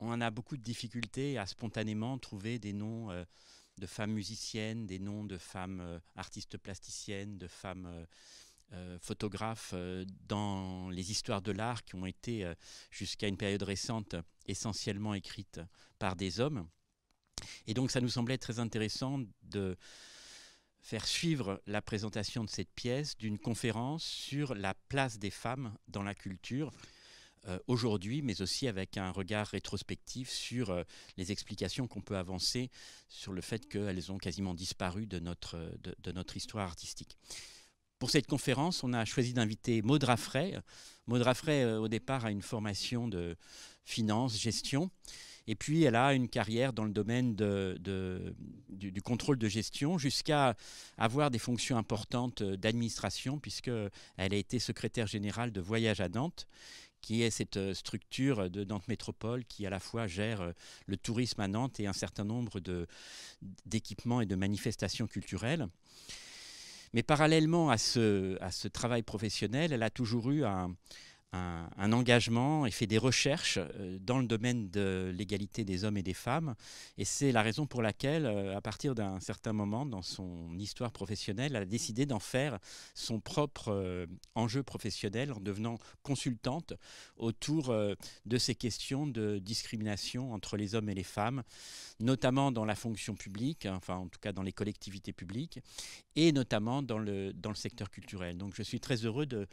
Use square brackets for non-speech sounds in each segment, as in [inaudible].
on a beaucoup de difficultés à spontanément trouver des noms euh, de femmes musiciennes, des noms de femmes euh, artistes plasticiennes, de femmes euh, photographes dans les histoires de l'art qui ont été jusqu'à une période récente essentiellement écrites par des hommes. Et donc ça nous semblait très intéressant de faire suivre la présentation de cette pièce d'une conférence sur la place des femmes dans la culture, euh, aujourd'hui, mais aussi avec un regard rétrospectif sur euh, les explications qu'on peut avancer sur le fait qu'elles ont quasiment disparu de notre, euh, de, notre histoire artistique. Pour cette conférence, on a choisi d'inviter Maud Raffray. Maud Raffray, au départ, a une formation de finance, gestion. Et puis, elle a une carrière dans le domaine de, du, du, contrôle de gestion jusqu'à avoir des fonctions importantes d'administration, puisqu'elle a été secrétaire générale de Voyage à Nantes, qui est cette euh, structure de Nantes Métropole qui à la fois gère euh, le tourisme à Nantes et un certain nombre d'équipements et de manifestations culturelles. Mais parallèlement à ce, à ce travail professionnel, elle a toujours eu un, un, engagement et fait des recherches euh, dans le domaine de l'égalité des hommes et des femmes. Et c'est la raison pour laquelle, euh, à partir d'un certain moment dans son histoire professionnelle, elle a décidé d'en faire son propre euh, enjeu professionnel en devenant consultante autour de ces questions de discrimination entre les hommes et les femmes, notamment dans la fonction publique, enfin en tout cas dans les collectivités publiques, et notamment dans le, dans le secteur culturel. Donc je suis très heureux de,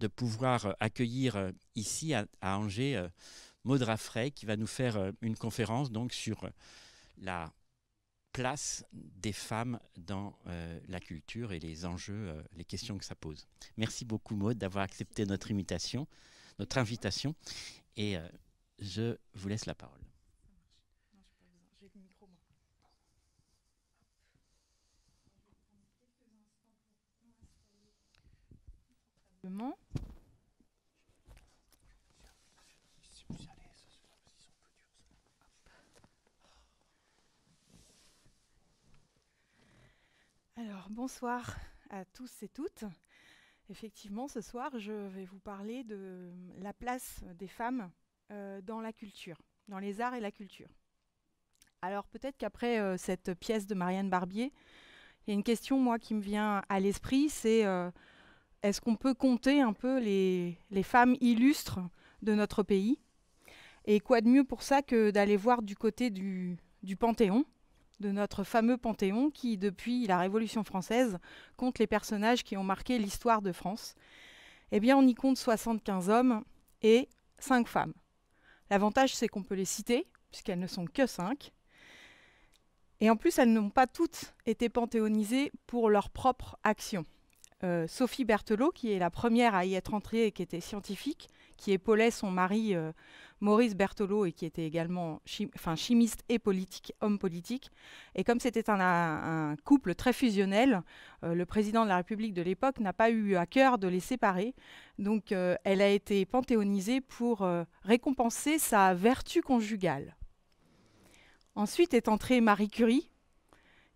de pouvoir accueillir euh, ici à, Angers euh, Maud Raffray qui va nous faire euh, une conférence donc sur la place des femmes dans la culture et les enjeux, les questions que ça pose. Merci beaucoup Maud d'avoir accepté notre invitation, notre invitation et je vous laisse la parole. Alors, bonsoir à tous et toutes. Effectivement, ce soir, je vais vous parler de la place des femmes euh, dans la culture, dans les arts et la culture. Alors, peut-être qu'après euh, cette pièce de Marianne Barbier, il y a une question, moi, qui me vient à l'esprit, c'est euh, est-ce qu'on peut compter un peu les, femmes illustres de notre pays Et quoi de mieux pour ça que d'aller voir du côté du Panthéon de notre fameux Panthéon qui, depuis la Révolution française, compte les personnages qui ont marqué l'histoire de France. Eh bien, on y compte 75 hommes et 5 femmes. L'avantage, c'est qu'on peut les citer, puisqu'elles ne sont que 5. Et en plus, elles n'ont pas toutes été panthéonisées pour leur propre action. Euh, Sophie Berthelot, qui est la première à y être entrée et qui était scientifique, qui épaulait son mari euh, Maurice Berthelot, et qui était également chimiste et politique, homme politique. Et comme c'était un, couple très fusionnel, euh, le président de la République de l'époque n'a pas eu à cœur de les séparer. Donc euh, elle a été panthéonisée pour euh, récompenser sa vertu conjugale. Ensuite est entrée Marie Curie,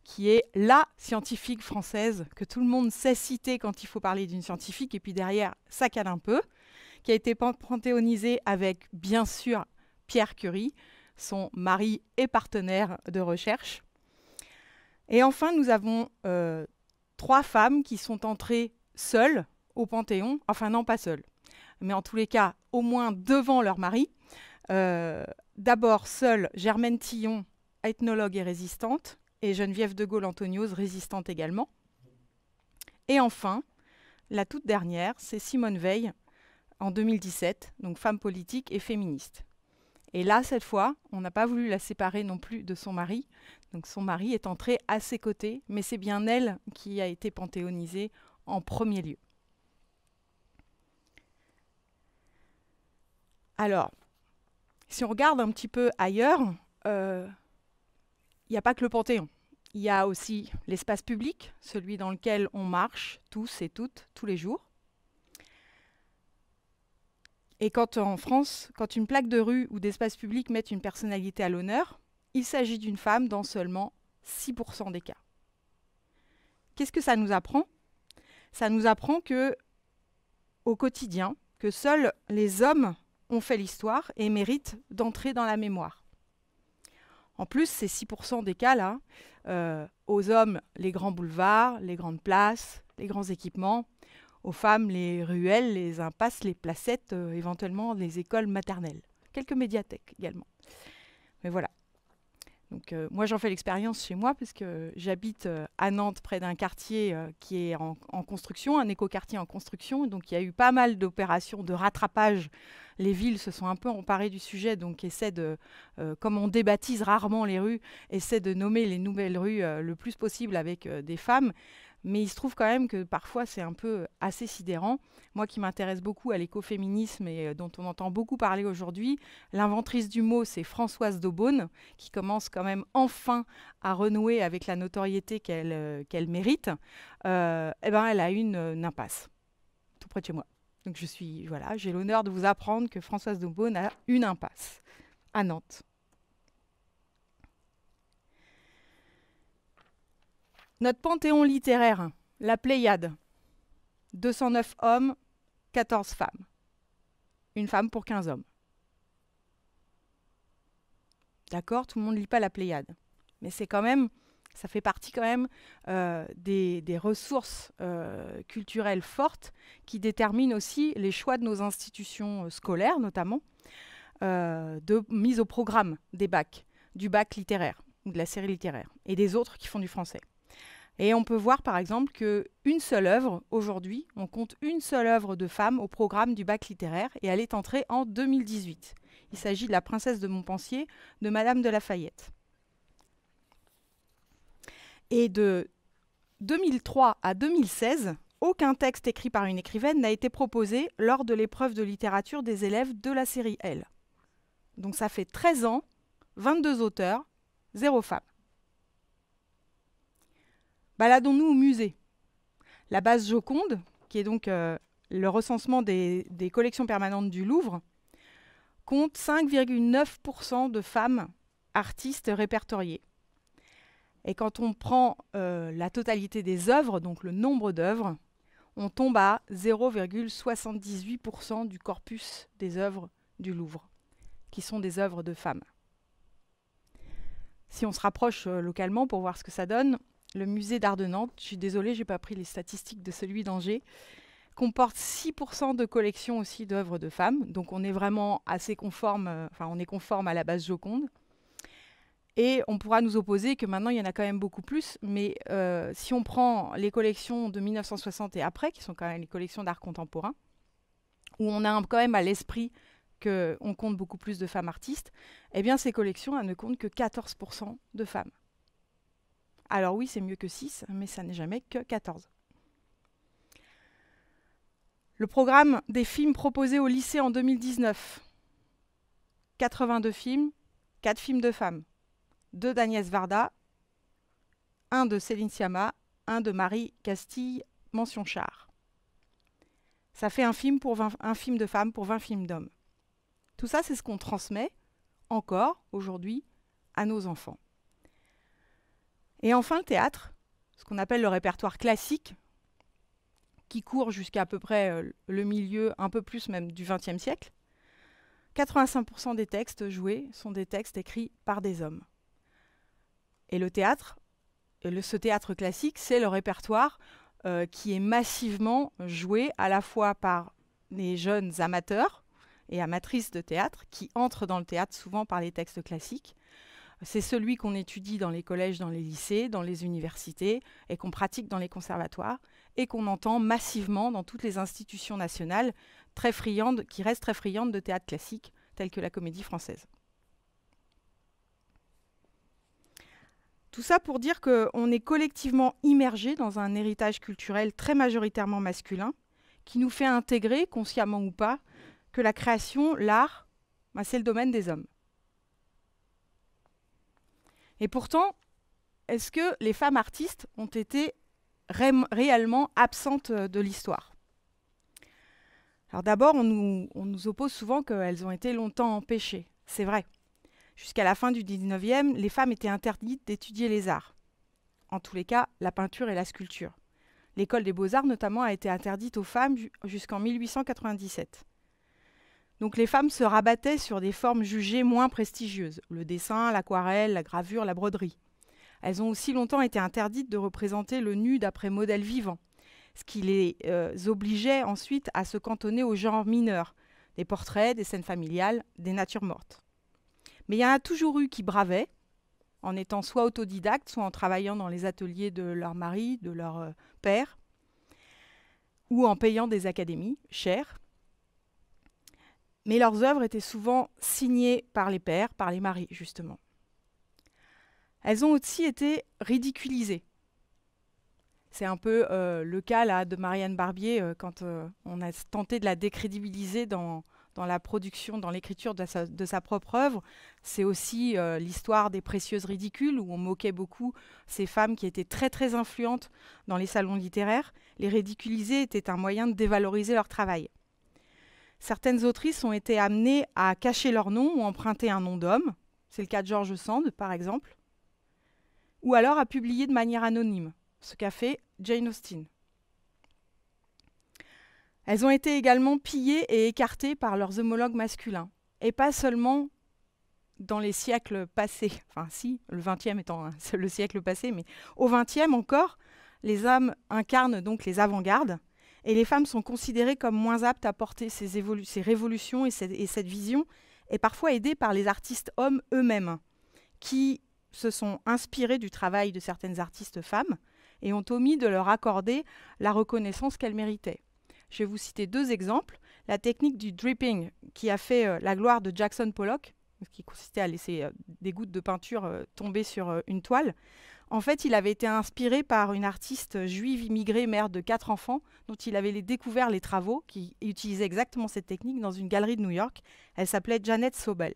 qui est la scientifique française que tout le monde sait citer quand il faut parler d'une scientifique, et puis derrière, ça cale un peu qui a été panthéonisée avec, bien sûr, Pierre Curie, son mari et partenaire de recherche. Et enfin, nous avons euh, trois femmes qui sont entrées seules au Panthéon, enfin non pas seules, mais en tous les cas au moins devant leur mari. Euh, d'abord seule Germaine Tillon, ethnologue et résistante, et Geneviève de Gaulle Antonioz, résistante également. Et enfin, la toute dernière, c'est Simone Veil, en 2017, donc femme politique et féministe. Et là, cette fois, on n'a pas voulu la séparer non plus de son mari. Donc son mari est entré à ses côtés, mais c'est bien elle qui a été panthéonisée en premier lieu. Alors, si on regarde un petit peu ailleurs, il euh, n'y a pas que le Panthéon. Il y a aussi l'espace public, celui dans lequel on marche tous et toutes tous les jours. Et quand en France, quand une plaque de rue ou d'espace public met une personnalité à l'honneur, il s'agit d'une femme dans seulement 6% des cas. Qu'est-ce que ça nous apprend Ça nous apprend que au quotidien, que seuls les hommes ont fait l'histoire et méritent d'entrer dans la mémoire. En plus, ces 6% des cas là, euh, aux hommes, les grands boulevards, les grandes places, les grands équipements, aux femmes les ruelles, les impasses, les placettes, euh, éventuellement les écoles maternelles. Quelques médiathèques également. Mais voilà. Donc euh, moi j'en fais l'expérience chez moi puisque j'habite euh, à Nantes près d'un quartier qui est en, construction, un écoquartier en construction. Donc il y a eu pas mal d'opérations de rattrapage. Les villes se sont un peu emparées du sujet, donc essaient de, comme on débaptise rarement les rues, essaient de nommer les nouvelles rues le plus possible avec des femmes. Mais il se trouve quand même que parfois c'est un peu assez sidérant. Moi qui m'intéresse beaucoup à l'écoféminisme et euh, dont on entend beaucoup parler aujourd'hui, l'inventrice du mot c'est Françoise Daubonne qui commence quand même enfin à renouer avec la notoriété qu'elle euh, mérite. Euh, eh ben elle a une, impasse tout près de chez moi. Donc je suis voilà, j'ai l'honneur de vous apprendre que Françoise Daubonne a une impasse à Nantes. Notre panthéon littéraire, la Pléiade. 209 hommes, 14 femmes. Une femme pour 15 hommes. D'accord, tout le monde ne lit pas la Pléiade. Mais c'est quand même, ça fait partie quand même euh, des, ressources euh, culturelles fortes qui déterminent aussi les choix de nos institutions euh, scolaires, notamment, de mise au programme des bacs, du bac littéraire, ou de la série littéraire, et des autres qui font du français. Et on peut voir par exemple qu'une seule œuvre, aujourd'hui, on compte une seule œuvre de femme au programme du bac littéraire et elle est entrée en 2018. Il s'agit de La princesse de Montpensier de Madame de Lafayette. Et de 2003 à 2016, aucun texte écrit par une écrivaine n'a été proposé lors de l'épreuve de littérature des élèves de la série L. Donc ça fait 13 ans, 22 auteurs, zéro femme. Baladons-nous au musée. La base Joconde, qui est donc euh, le recensement des, collections permanentes du Louvre, compte 5,9% de femmes artistes répertoriées. Et quand on prend euh, la totalité des œuvres, donc le nombre d'œuvres, on tombe à 0,78% du corpus des œuvres du Louvre, qui sont des œuvres de femmes. Si on se rapproche euh, localement pour voir ce que ça donne, le musée d'art de Nantes, je suis désolée, n'ai pas pris les statistiques de celui d'Angers, comporte 6% de collections aussi d'œuvres de femmes. Donc on est vraiment assez conforme, euh, enfin on est conforme à la base Joconde. Et on pourra nous opposer que maintenant il y en a quand même beaucoup plus, mais euh, si on prend les collections de 1960 et après, qui sont quand même les collections d'art contemporain, où on a quand même à l'esprit qu'on compte beaucoup plus de femmes artistes, eh bien ces collections, elles ne comptent que 14% de femmes. Alors oui, c'est mieux que 6, mais ça n'est jamais que 14. Le programme des films proposés au lycée en 2019. 82 films, 4 films de femmes, 2 d'Agnès Varda, 1 de Céline Sciamma, 1 de Marie Castille, mention char. Ça fait un film, pour un film de femmes pour 20 films d'hommes. Tout ça, c'est ce qu'on transmet encore aujourd'hui à nos enfants. Et enfin le théâtre, ce qu'on appelle le répertoire classique, qui court jusqu'à à peu près euh, le milieu, un peu plus même du XXe siècle. 85% des textes joués sont des textes écrits par des hommes. Et le théâtre, ce théâtre classique, c'est le répertoire euh, qui est massivement joué à la fois par les jeunes amateurs et amatrices de théâtre qui entrent dans le théâtre souvent par les textes classiques, c'est celui qu'on étudie dans les collèges, dans les lycées, dans les universités et qu'on pratique dans les conservatoires et qu'on entend massivement dans toutes les institutions nationales très qui restent très friandes de théâtre classique tel que la comédie française. Tout ça pour dire qu'on est collectivement immergé dans un héritage culturel très majoritairement masculin qui nous fait intégrer, consciemment ou pas, que la création, l'art, bah, c'est le domaine des hommes. Et pourtant, est-ce que les femmes artistes ont été réellement absentes euh, de l'histoire Alors d'abord, on nous, oppose souvent qu'elles ont été longtemps empêchées. C'est vrai. Jusqu'à la fin du 19e, les femmes étaient interdites d'étudier les arts. En tous les cas, la peinture et la sculpture. L'école des beaux-arts notamment a été interdite aux femmes jusqu'en 1897. Donc les femmes se rabattaient sur des formes jugées moins prestigieuses, le dessin, l'aquarelle, la gravure, la broderie. Elles ont aussi longtemps été interdites de représenter le nu d'après modèle vivant, ce qui les euh, obligeait ensuite à se cantonner au genre mineur, des portraits, des scènes familiales, des natures mortes. Mais il y en a toujours eu qui bravaient, en étant soit autodidactes, soit en travaillant dans les ateliers de leur mari, de leur euh, père, ou en payant des académies chères mais leurs œuvres étaient souvent signées par les pères, par les maris justement. Elles ont aussi été ridiculisées. C'est un peu euh, le cas là, de Marianne Barbier euh, quand euh, on a tenté de la décrédibiliser dans, la production, dans l'écriture de, de sa, propre œuvre. C'est aussi l'histoire des précieuses ridicules où on moquait beaucoup ces femmes qui étaient très très influentes dans les salons littéraires. Les ridiculiser était un moyen de dévaloriser leur travail. Certaines autrices ont été amenées à cacher leur nom ou emprunter un nom d'homme, c'est le cas de George Sand par exemple, ou alors à publier de manière anonyme, ce qu'a fait Jane Austen. Elles ont été également pillées et écartées par leurs homologues masculins, et pas seulement dans les siècles passés, enfin si, le XXe étant [laughs] le siècle passé, mais au XXe encore, les hommes incarnent donc les avant-gardes, et les femmes sont considérées comme moins aptes à porter ces, révolutions et, cette vision, et parfois aidées par les artistes hommes eux-mêmes, qui se sont inspirés du travail de certaines artistes femmes et ont omis de leur accorder la reconnaissance qu'elles méritaient. Je vais vous citer deux exemples. La technique du dripping, qui a fait euh, la gloire de Jackson Pollock, qui consistait à laisser euh, des gouttes de peinture euh, tomber sur une toile, en fait, il avait été inspiré par une artiste juive immigrée, mère de quatre enfants, dont il avait découvert les travaux, qui utilisait exactement cette technique dans une galerie de New York. Elle s'appelait Janet Sobel.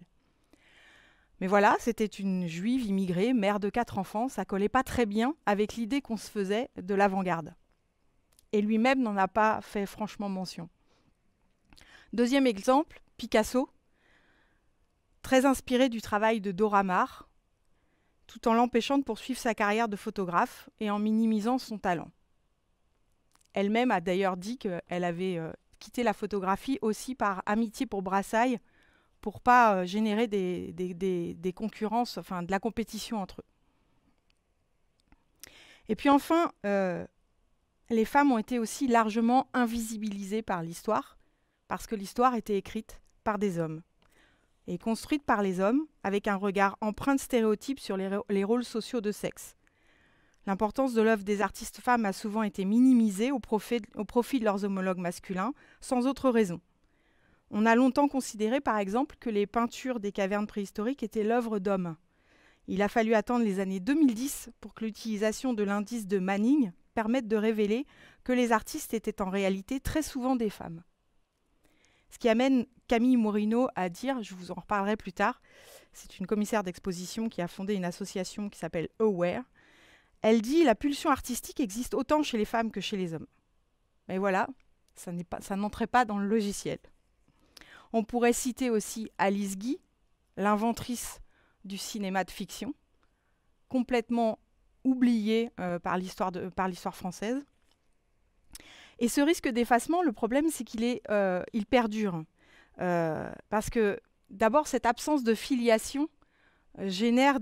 Mais voilà, c'était une juive immigrée, mère de quatre enfants, ça collait pas très bien avec l'idée qu'on se faisait de l'avant-garde. Et lui-même n'en a pas fait franchement mention. Deuxième exemple, Picasso, très inspiré du travail de Dora Maar, tout en l'empêchant de poursuivre sa carrière de photographe et en minimisant son talent. Elle-même a d'ailleurs dit qu'elle avait euh, quitté la photographie aussi par amitié pour Brassailles, pour pas euh, générer des, concurrences, enfin de la compétition entre eux. Et puis enfin, euh, les femmes ont été aussi largement invisibilisées par l'histoire, parce que l'histoire était écrite par des hommes et construite par les hommes avec un regard empreint de stéréotypes sur les, rôles sociaux de sexe. L'importance de l'œuvre des artistes femmes a souvent été minimisée au profit, au profit de leurs homologues masculins, sans autre raison. On a longtemps considéré, par exemple, que les peintures des cavernes préhistoriques étaient l'œuvre d'hommes. Il a fallu attendre les années 2010 pour que l'utilisation de l'indice de Manning permette de révéler que les artistes étaient en réalité très souvent des femmes. Ce qui amène Camille Morino à dire, je vous en reparlerai plus tard, c'est une commissaire d'exposition qui a fondé une association qui s'appelle Aware. Elle dit la pulsion artistique existe autant chez les femmes que chez les hommes. Mais voilà, ça n'entrait pas, dans le logiciel. On pourrait citer aussi Alice Guy, l'inventrice du cinéma de fiction, complètement oubliée euh, par l'histoire française. Et ce risque d'effacement, le problème, c'est qu'il est, euh, perdure. Hein. Euh, parce que d'abord, cette absence de filiation euh, génère,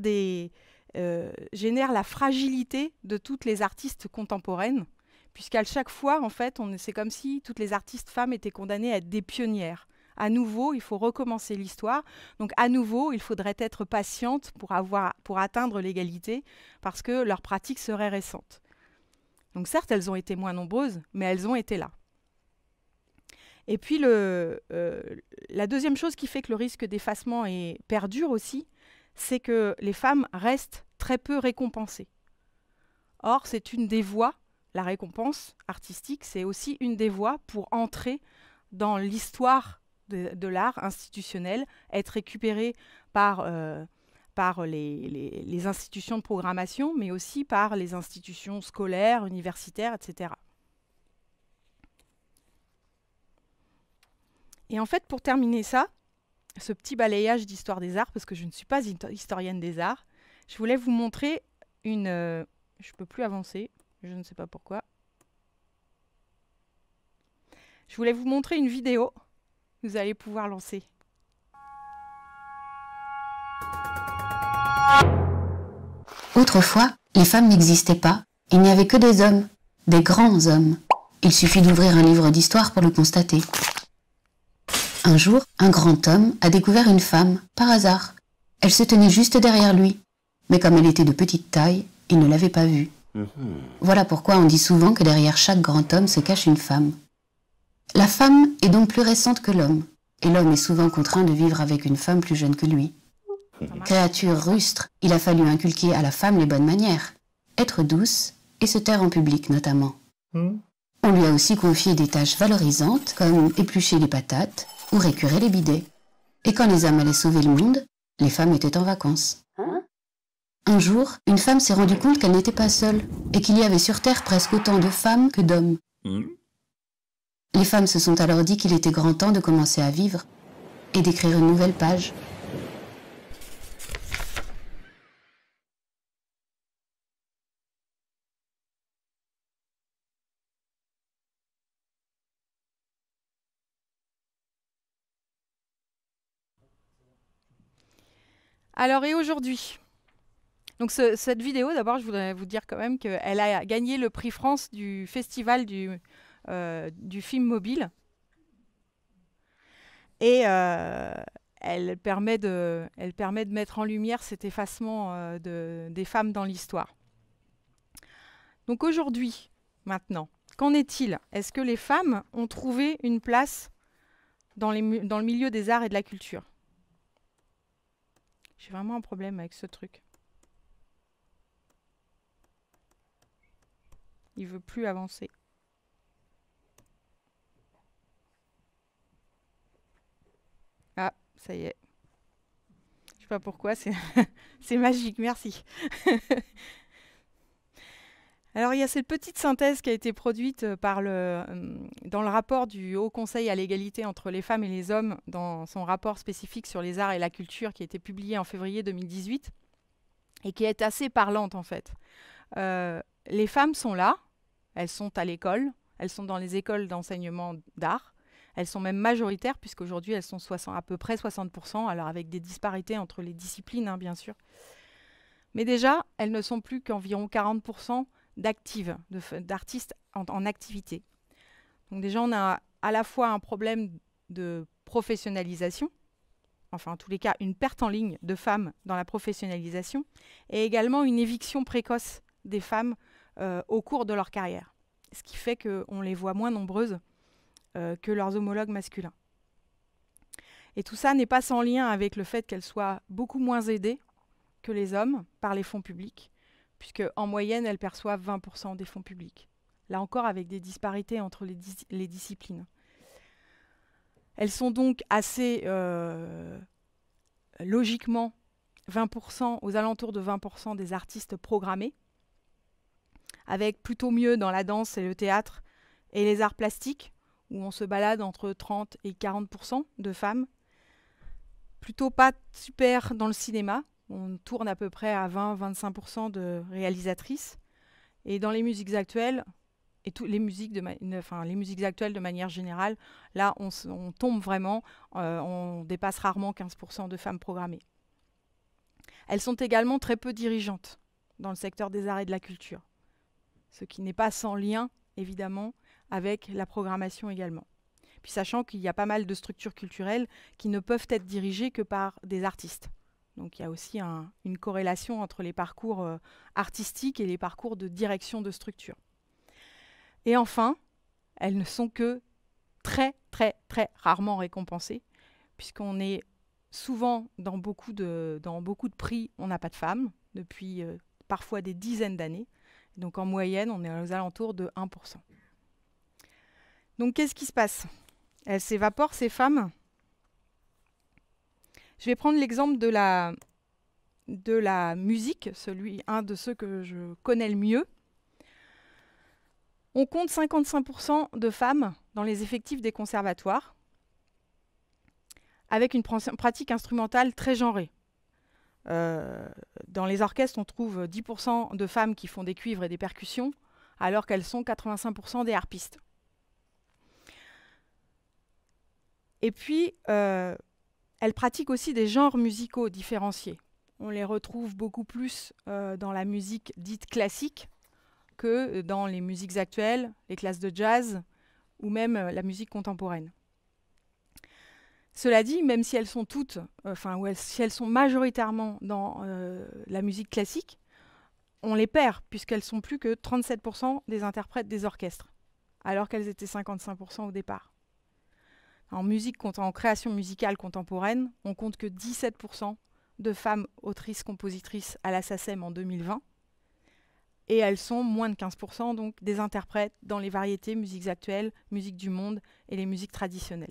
la fragilité de toutes les artistes contemporaines, puisqu'à chaque fois, en fait, c'est comme si toutes les artistes femmes étaient condamnées à être des pionnières. À nouveau, il faut recommencer l'histoire. Donc, à nouveau, il faudrait être patiente pour, pour atteindre l'égalité, parce que leur pratique serait récente. Donc certes, elles ont été moins nombreuses, mais elles ont été là. Et puis euh, la deuxième chose qui fait que le risque d'effacement est perdure aussi, c'est que les femmes restent très peu récompensées. Or, c'est une des voies, la récompense artistique, c'est aussi une des voies pour entrer dans l'histoire de, l'art institutionnel, être récupérée par euh, par les, institutions de programmation, mais aussi par les institutions scolaires, universitaires, etc. Et en fait, pour terminer ça, ce petit balayage d'histoire des arts, parce que je ne suis pas historienne des arts, je voulais vous montrer une... Euh, je ne peux plus avancer, je ne sais pas pourquoi. Je voulais vous montrer une vidéo que vous allez pouvoir lancer. Autrefois, les femmes n'existaient pas, il n'y avait que des hommes, des grands hommes. Il suffit d'ouvrir un livre d'histoire pour le constater. Un jour, un grand homme a découvert une femme, par hasard. Elle se tenait juste derrière lui, mais comme elle était de petite taille, il ne l'avait pas vue. Mhm. Voilà pourquoi on dit souvent que derrière chaque grand homme se cache une femme. La femme est donc plus récente que l'homme, et l'homme est souvent contraint de vivre avec une femme plus jeune que lui. Créature rustre, il a fallu inculquer à la femme les bonnes manières, être douce et se taire en public notamment. Hmm. On lui a aussi confié des tâches valorisantes comme éplucher les patates ou récurer les bidets. Et quand les hommes allaient sauver le monde, les femmes étaient en vacances. Hein un jour, une femme s'est rendue compte qu'elle n'était pas seule et qu'il y avait sur Terre presque autant de femmes que d'hommes. Hmm. Les femmes se sont alors dit qu'il était grand temps de commencer à vivre et d'écrire une nouvelle page. Alors, et aujourd'hui donc cette vidéo, d'abord, je voudrais vous dire quand même qu'elle a gagné le prix France du festival du, euh, film mobile. Et euh, elle, permet de, mettre en lumière cet effacement euh, des femmes dans l'histoire. Donc aujourd'hui, maintenant, qu'en est-il Est-ce que les femmes ont trouvé une place dans le milieu des arts et de la culture j'ai vraiment un problème avec ce truc. Il veut plus avancer. Ah, ça y est. Je sais pas pourquoi, c'est [laughs] magique, merci. [laughs] Alors il y a cette petite synthèse qui a été produite euh, euh, dans le rapport du Haut Conseil à l'égalité entre les femmes et les hommes, dans son rapport spécifique sur les arts et la culture qui a été publié en février 2018 et qui est assez parlante en fait. Euh, les femmes sont là, elles sont à l'école, elles sont dans les écoles d'enseignement d'art, elles sont même majoritaires puisqu'aujourd'hui elles sont à peu près 60%, alors avec des disparités entre les disciplines hein, bien sûr. Mais déjà, elles ne sont plus qu'environ 40% d'actives, d'artistes en, activité. Donc déjà, on a à la fois un problème de professionnalisation, enfin en tous les cas une perte en ligne de femmes dans la professionnalisation, et également une éviction précoce des femmes euh, au cours de leur carrière, ce qui fait qu'on les voit moins nombreuses euh, que leurs homologues masculins. Et tout ça n'est pas sans lien avec le fait qu'elles soient beaucoup moins aidées que les hommes par les fonds publics puisque en moyenne, elles perçoivent 20% des fonds publics. Là encore, avec des disparités entre les, disciplines. Elles sont donc assez euh, logiquement 20%, aux alentours de 20% des artistes programmés, avec plutôt mieux dans la danse et le théâtre et les arts plastiques, où on se balade entre 30 et 40% de femmes. Plutôt pas super dans le cinéma, on tourne à peu près à 20-25% de réalisatrices. Et dans les musiques actuelles, et toutes les musiques, de enfin, les musiques actuelles de manière générale, là, on, tombe vraiment, euh, on dépasse rarement 15% de femmes programmées. Elles sont également très peu dirigeantes dans le secteur des arts et de la culture, ce qui n'est pas sans lien, évidemment, avec la programmation également. Puis sachant qu'il y a pas mal de structures culturelles qui ne peuvent être dirigées que par des artistes. Donc il y a aussi une corrélation entre les parcours euh, artistiques et les parcours de direction de structure. Et enfin, elles ne sont que très très très rarement récompensées, puisqu'on est souvent dans beaucoup de, dans beaucoup de prix, on n'a pas de femmes, depuis euh, parfois des dizaines d'années. Donc en moyenne, on est aux alentours de 1%. Donc qu'est-ce qui se passe Elles s'évaporent, ces femmes je vais prendre l'exemple de la, de la musique, celui un de ceux que je connais le mieux. On compte 55% de femmes dans les effectifs des conservatoires, avec une pratique instrumentale très genrée. Euh, dans les orchestres, on trouve 10% de femmes qui font des cuivres et des percussions, alors qu'elles sont 85% des harpistes. Et puis, euh, elles pratique aussi des genres musicaux différenciés. On les retrouve beaucoup plus euh, dans la musique dite classique que euh, dans les musiques actuelles, les classes de jazz ou même euh, la musique contemporaine. Cela dit, même si elles sont toutes, enfin, si elles sont majoritairement dans la musique classique, on les perd puisqu'elles sont plus que 37% des interprètes des orchestres, alors qu'elles étaient 55% au départ. En musique, en création musicale contemporaine, on compte que 17% de femmes autrices, compositrices à la en 2020. Et elles sont moins de 15% donc des interprètes dans les variétés musiques actuelles, musique du monde et les musiques traditionnelles.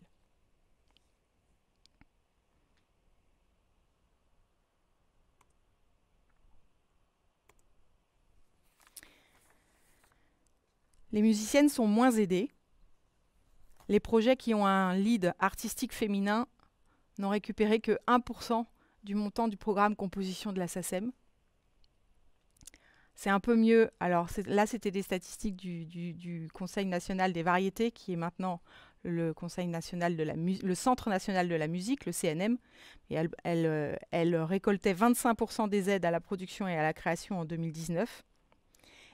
Les musiciennes sont moins aidées les projets qui ont un lead artistique féminin n'ont récupéré que 1% du montant du programme composition de la SACEM. C'est un peu mieux. Alors là, c'était des statistiques du, Conseil national des variétés, qui est maintenant le, Conseil national de la le Centre national de la musique, le CNM. Et elle, elle euh, récoltait 25% des aides à la production et à la création en 2019.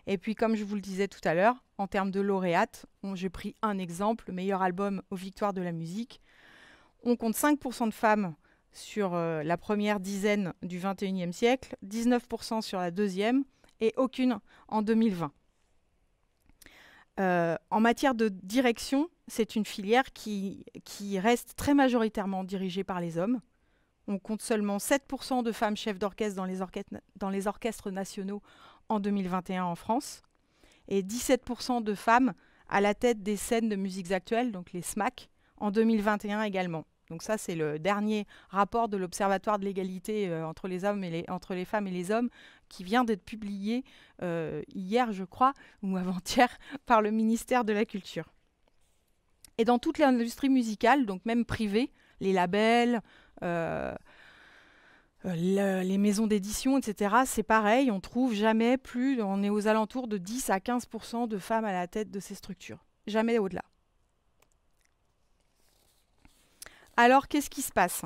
Et puis, comme je vous le disais tout à l'heure, en termes de lauréates, j'ai pris un exemple, le meilleur album aux victoires de la musique. On compte 5% de femmes sur euh, la première dizaine du 21e siècle, 19% sur la deuxième et aucune en 2020. Euh, en matière de direction, c'est une filière qui, reste très majoritairement dirigée par les hommes. On compte seulement 7% de femmes chefs d'orchestre dans, dans, les orchestres nationaux en 2021 en France et 17% de femmes à la tête des scènes de musiques actuelles, donc les SMAC, en 2021 également. Donc ça, c'est le dernier rapport de l'Observatoire de l'égalité euh, entre, les hommes et les, entre les femmes et les hommes qui vient d'être publié euh, hier, je crois, ou avant-hier, [laughs] par le ministère de la Culture. Et dans toute l'industrie musicale, donc même privée, les labels, euh, euh, les maisons d'édition, etc. C'est pareil, on trouve jamais plus, on est aux alentours de 10 à 15% de femmes à la tête de ces structures. Jamais au-delà. Alors, qu'est-ce qui se passe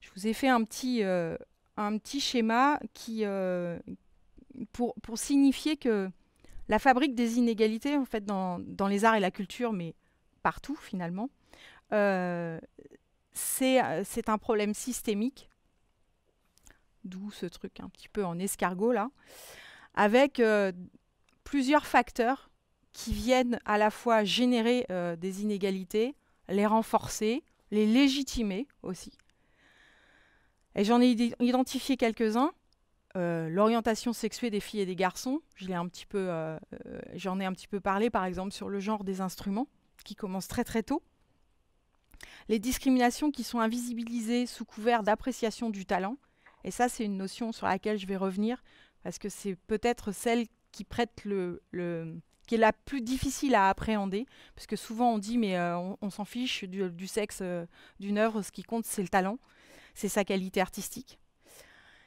Je vous ai fait un petit, euh, un petit schéma qui, euh, pour, pour, signifier que la fabrique des inégalités, en fait, dans, les arts et la culture, mais partout finalement, euh, c'est un problème systémique, d'où ce truc un petit peu en escargot là, avec euh, plusieurs facteurs qui viennent à la fois générer euh, des inégalités, les renforcer, les légitimer aussi. Et j'en ai identifié quelques-uns. l'orientation sexuée des filles et des garçons, ai, j'en ai un petit peu parlé par exemple sur le genre des instruments, qui commence très très tôt. Les discriminations qui sont invisibilisées sous couvert d'appréciation du talent, et ça c'est une notion sur laquelle je vais revenir, parce que c'est peut-être celle qui prête le, qui est la plus difficile à appréhender, parce que souvent on dit mais euh, on, s'en fiche du, sexe euh, d'une œuvre, ce qui compte c'est le talent, c'est sa qualité artistique.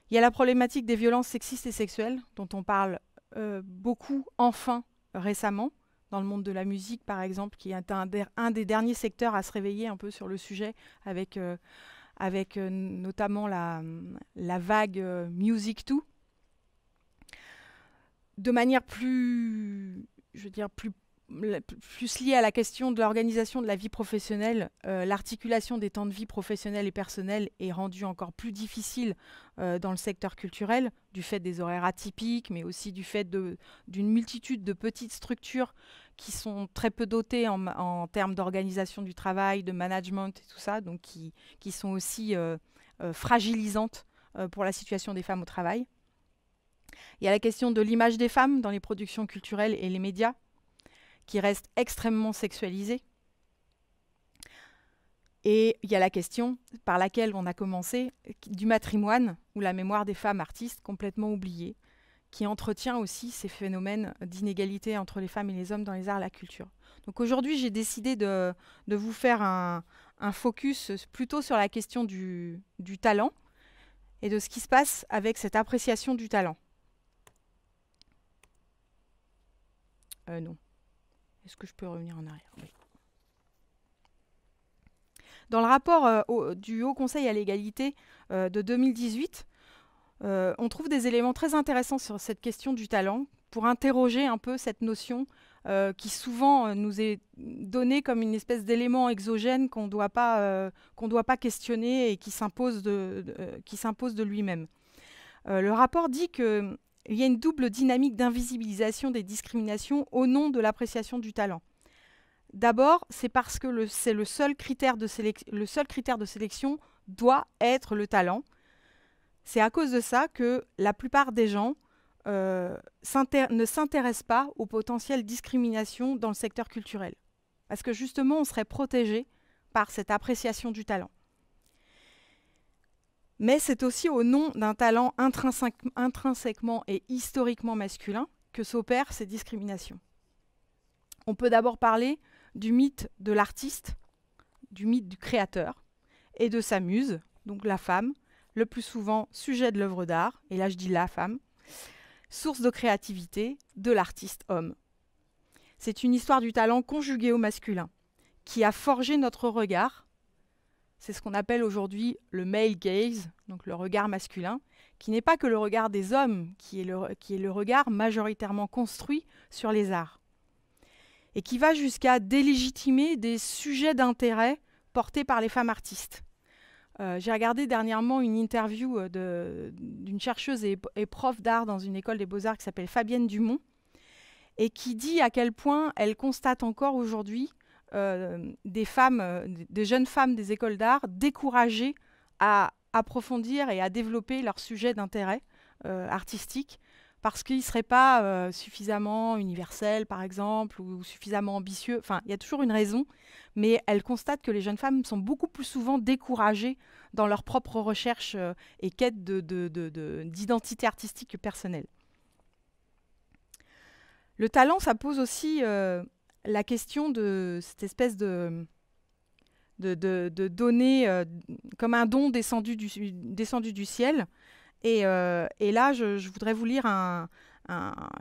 Il y a la problématique des violences sexistes et sexuelles, dont on parle euh, beaucoup enfin récemment, dans le monde de la musique, par exemple, qui est un, des derniers secteurs à se réveiller un peu sur le sujet, avec, euh, avec euh, notamment la, la vague euh, Music 2. De manière plus, je veux dire, plus plus à la question de l'organisation de la vie professionnelle, l'articulation des temps de vie professionnelle et personnelle est rendue encore plus difficile dans le secteur culturel, du fait des horaires atypiques, mais aussi du fait d'une multitude de petites structures qui sont très peu dotées en, termes d'organisation du travail, de management et tout ça, donc qui, qui sont aussi euh, euh, fragilisantes euh, pour la situation des femmes au travail. Il y a la question de l'image des femmes dans les productions culturelles et les médias, qui reste extrêmement sexualisée. Et il y a la question par laquelle on a commencé du matrimoine ou la mémoire des femmes artistes complètement oubliée, qui entretient aussi ces phénomènes d'inégalité entre les femmes et les hommes dans les arts et la culture. Donc aujourd'hui, j'ai décidé de, vous faire un, focus plutôt sur la question du, talent et de ce qui se passe avec cette appréciation du talent. Euh, non. Est-ce que je peux revenir en arrière Dans le rapport euh, du Haut Conseil à l'égalité euh, de 2018, euh, on trouve des éléments très intéressants sur cette question du talent pour interroger un peu cette notion euh, qui souvent euh, nous est donnée comme une espèce d'élément exogène qu'on ne doit pas questionner et qui s'impose de, lui-même. le rapport dit qu'il y a une double dynamique d'invisibilisation des discriminations au nom de l'appréciation du talent. D'abord, c'est parce que c'est le, le seul critère de sélection doit être le talent, c'est à cause de ça que la plupart des gens euh, ne s'intéressent pas aux potentielles discriminations dans le secteur culturel. Parce que justement, on serait protégé par cette appréciation du talent. Mais c'est aussi au nom d'un talent intrinsèquement et historiquement masculin que s'opèrent ces discriminations. On peut d'abord parler du mythe de l'artiste, du mythe du créateur, et de sa muse, donc la femme, le plus souvent sujet de l'œuvre d'art, et là je dis la femme, source de créativité de l'artiste homme. C'est une histoire du talent conjugué au masculin, qui a forgé notre regard. C'est ce qu'on appelle aujourd'hui le male gaze, donc le regard masculin, qui n'est pas que le regard des hommes, qui est le, qui est le regard majoritairement construit sur les arts, et qui va jusqu'à délégitimer des sujets d'intérêt portés par les femmes artistes. Euh, j'ai regardé dernièrement une interview euh, d'une chercheuse et, prof d'art dans une école des beaux-arts qui s'appelle Fabienne Dumont et qui dit à quel point elle constate encore aujourd'hui euh, des femmes, des jeunes femmes des écoles d'art découragées à approfondir et à développer leur sujet d'intérêt artistique parce qu'il ne serait pas euh, suffisamment universel, par exemple, ou suffisamment ambitieux. Enfin, il y a toujours une raison, mais elle constate que les jeunes femmes sont beaucoup plus souvent découragées dans leurs propres recherches euh, et quête d'identité artistique personnelle. Le talent, ça pose aussi euh, la question de cette espèce de, de, comme un don descendu du ciel, euh, et, là, je, voudrais vous lire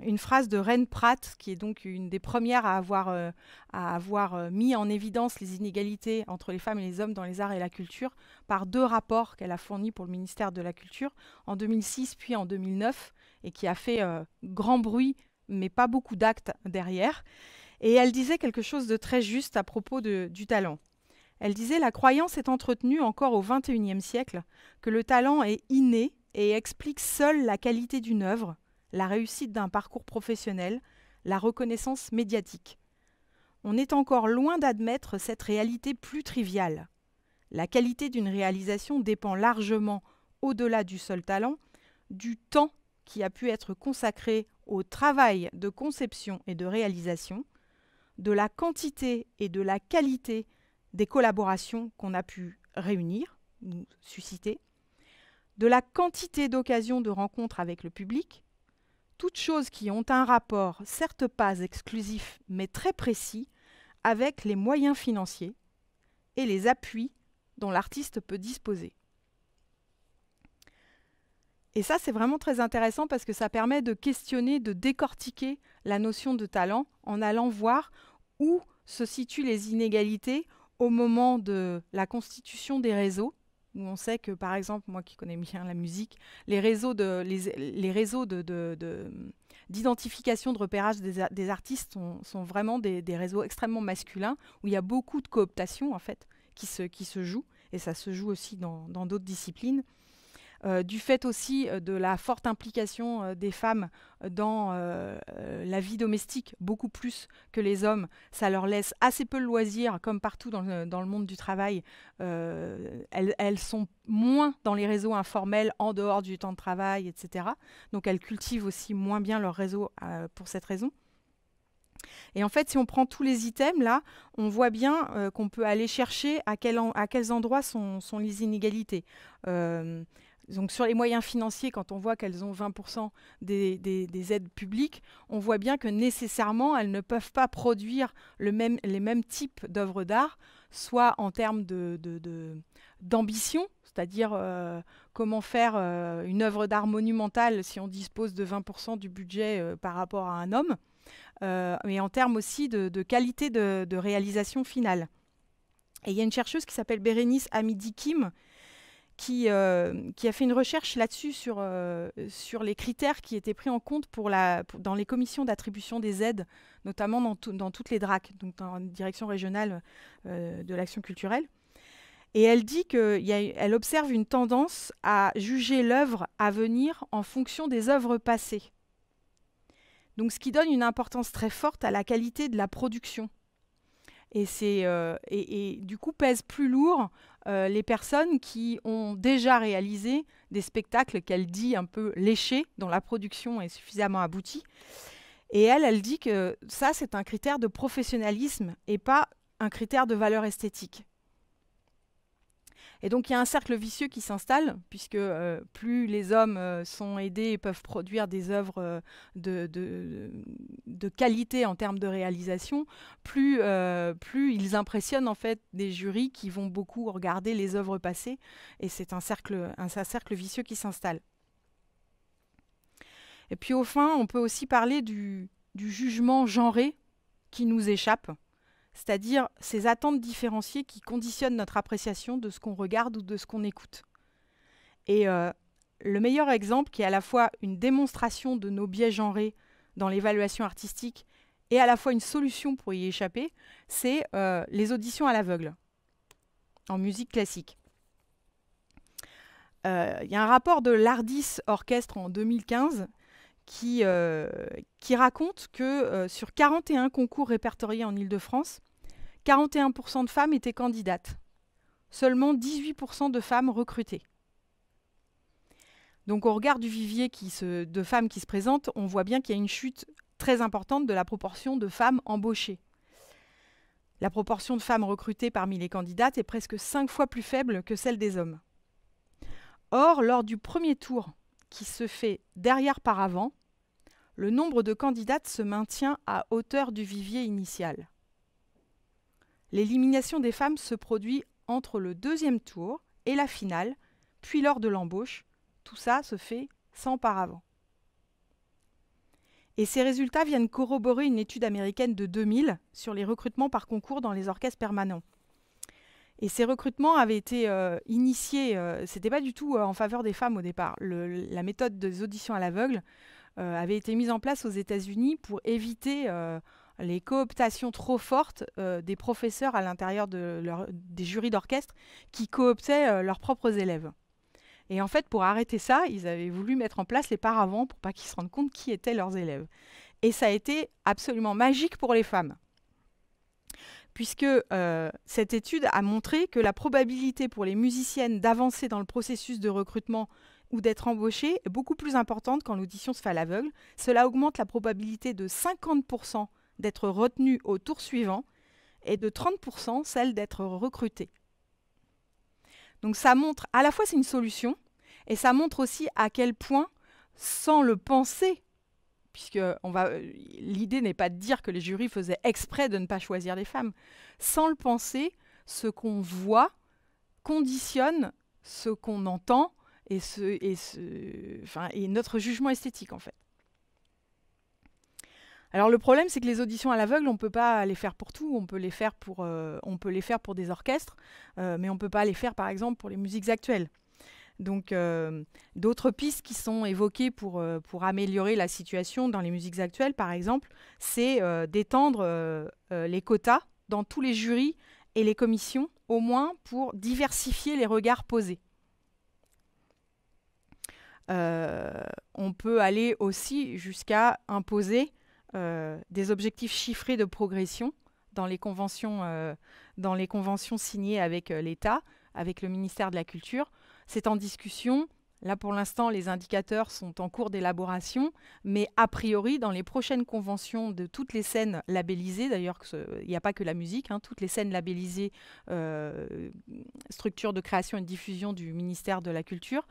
une phrase de Ren Pratt, qui est donc une des premières à avoir, euh, à avoir euh, mis en évidence les inégalités entre les femmes et les hommes dans les arts et la culture par deux rapports qu'elle a fournis pour le ministère de la Culture en 2006 puis en 2009 et qui a fait grand bruit mais pas beaucoup d'actes derrière. Et elle disait quelque chose de très juste à propos du talent. Elle disait La croyance est entretenue encore au XXIe siècle que le talent est inné et explique seule la qualité d'une œuvre, la réussite d'un parcours professionnel, la reconnaissance médiatique. On est encore loin d'admettre cette réalité plus triviale. La qualité d'une réalisation dépend largement, au-delà du seul talent, du temps qui a pu être consacré au travail de conception et de réalisation, de la quantité et de la qualité des collaborations qu'on a pu réunir ou susciter, de la quantité d'occasions de rencontre avec le public, toutes choses qui ont un rapport, certes pas exclusif, mais très précis, avec les moyens financiers et les appuis dont l'artiste peut disposer. Et ça, c'est vraiment très intéressant parce que ça permet de questionner, de décortiquer la notion de talent en allant voir où se situent les inégalités au moment de la constitution des réseaux où on sait que, par exemple, moi qui connais bien la musique, les réseaux de, les, réseaux d'identification, de repérage des, artistes sont, vraiment des, réseaux extrêmement masculins où il y a beaucoup de cooptation en fait qui se, qui se joue et ça se joue aussi dans d'autres disciplines. Euh, du fait aussi euh, de la forte implication euh, des femmes dans la vie domestique, beaucoup plus que les hommes. Ça leur laisse assez peu de loisir, comme partout dans le, monde du travail. Elles, sont moins dans les réseaux informels en dehors du temps de travail, etc. Donc elles cultivent aussi moins bien leur réseau pour cette raison. Et en fait, si on prend tous les items, là, on voit bien qu'on peut aller chercher à, quels endroits sont, les inégalités. Donc sur les moyens financiers, quand on voit qu'elles ont 20% des, aides publiques, on voit bien que nécessairement, elles ne peuvent pas produire les mêmes types d'œuvres d'art, soit en termes d'ambition, de, c'est-à-dire euh, comment faire euh, une œuvre d'art monumentale si on dispose de 20% du budget euh, par rapport à un homme, mais en termes aussi de, qualité de, réalisation finale. Et il y a une chercheuse qui s'appelle Bérénice Amidikim. Kim, euh, qui, a fait une recherche là-dessus sur, euh, sur les critères qui étaient pris en compte pour la, dans les commissions d'attribution des aides, notamment dans, toutes les DRAC, donc dans la direction régionale euh, de l'action culturelle. Et elle dit qu'elle observe une tendance à juger l'œuvre à venir en fonction des œuvres passées. Donc ce qui donne une importance très forte à la qualité de la production. Et, et, du coup pèse plus lourd euh, les personnes qui ont déjà réalisé des spectacles qu'elle dit un peu léchés, dont la production est suffisamment aboutie. Et elle, elle dit que ça, c'est un critère de professionnalisme et pas un critère de valeur esthétique. Et donc il y a un cercle vicieux qui s'installe, puisque euh, plus les hommes euh, sont aidés et peuvent produire des œuvres euh, de, qualité en termes de réalisation, plus, ils impressionnent en fait des jurys qui vont beaucoup regarder les œuvres passées. Et c'est un cercle, un, cercle vicieux qui s'installe. Et puis au fin, on peut aussi parler du, du jugement genré qui nous échappe c'est-à-dire ces attentes différenciées qui conditionnent notre appréciation de ce qu'on regarde ou de ce qu'on écoute. Et euh, le meilleur exemple, qui est à la fois une démonstration de nos biais genrés dans l'évaluation artistique et à la fois une solution pour y échapper, c'est euh, les auditions à l'aveugle en musique classique. Euh, il y a un rapport de l'Ardis Orchestre en 2015 euh, qui, raconte que euh, sur 41 concours répertoriés en Ile-de-France, 41% de femmes étaient candidates. Seulement 18% de femmes recrutées. Donc au regard du vivier de femmes qui se présentent, on voit bien qu'il y a une chute très importante de la proportion de femmes embauchées. La proportion de femmes recrutées parmi les candidates est presque 5 fois plus faible que celle des hommes. Or, lors du premier tour qui se fait derrière par avant, le nombre de candidates se maintient à hauteur du vivier initial. L'élimination des femmes se produit entre le deuxième tour et la finale, puis lors de l'embauche. Tout ça se fait sans paravent. Et ces résultats viennent corroborer une étude américaine de 2000 sur les recrutements par concours dans les orchestres permanents. Et ces recrutements avaient été euh, initiés, euh, ce n'était pas du tout euh, en faveur des femmes au départ. la méthode des auditions à l'aveugle avait été mise en place aux États-Unis pour éviter les cooptations trop fortes des professeurs à l'intérieur des jurys d'orchestre qui cooptaient leurs propres élèves. Et en fait, pour arrêter ça, ils avaient voulu mettre en place les paravents pour pas qu'ils se rendent compte qui étaient leurs élèves. Et ça a été absolument magique pour les femmes puisque euh, cette étude a montré que la probabilité pour les musiciennes d'avancer dans le processus de recrutement ou d'être embauchées est beaucoup plus importante quand l'audition se fait à l'aveugle. Cela augmente la probabilité de 50% d'être retenue au tour suivant et de 30% celle d'être recrutée. Donc ça montre à la fois c'est une solution et ça montre aussi à quel point, sans le penser, puisque on va, euh, l'idée n'est pas de dire que les jurys faisaient exprès de ne pas choisir les femmes. Sans le penser, ce qu'on voit conditionne ce qu'on entend et, ce, et, ce, enfin, et notre jugement esthétique en fait. Alors le problème, c'est que les auditions à l'aveugle, on ne peut pas les faire pour tout. On peut les faire pour, euh, on peut les faire pour des orchestres, euh, mais on ne peut pas les faire, par exemple, pour les musiques actuelles. Donc, euh, d'autres pistes qui sont évoquées euh, pour, améliorer la situation dans les musiques actuelles, par exemple, c'est euh, d'étendre les quotas dans tous les jurys et les commissions, au moins pour diversifier les regards posés. on peut aller aussi jusqu'à imposer des objectifs chiffrés de progression dans les conventions signées avec l'État, avec le ministère de la Culture, c'est en discussion. Là, pour l'instant, les indicateurs sont en cours d'élaboration, mais a priori, dans les prochaines conventions de toutes les scènes labellisées, d'ailleurs, il n'y a pas que la musique, hein, toutes les scènes labellisées, euh, structures de création et de diffusion du ministère de la Culture,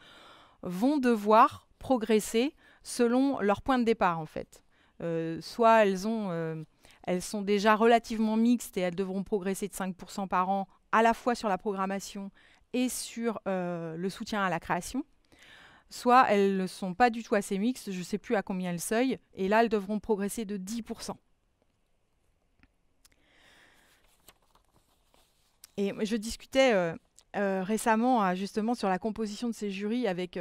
vont devoir progresser selon leur point de départ, en fait. Euh, soit elles, euh, elles sont déjà relativement mixtes et elles devront progresser de 5% par an, à la fois sur la programmation et sur euh, le soutien à la création, soit elles ne sont pas du tout assez mixtes, je ne sais plus à combien elles le seuil, et là elles devront progresser de 10%. Et je discutais euh, euh, récemment justement sur la composition de ces jurys avec,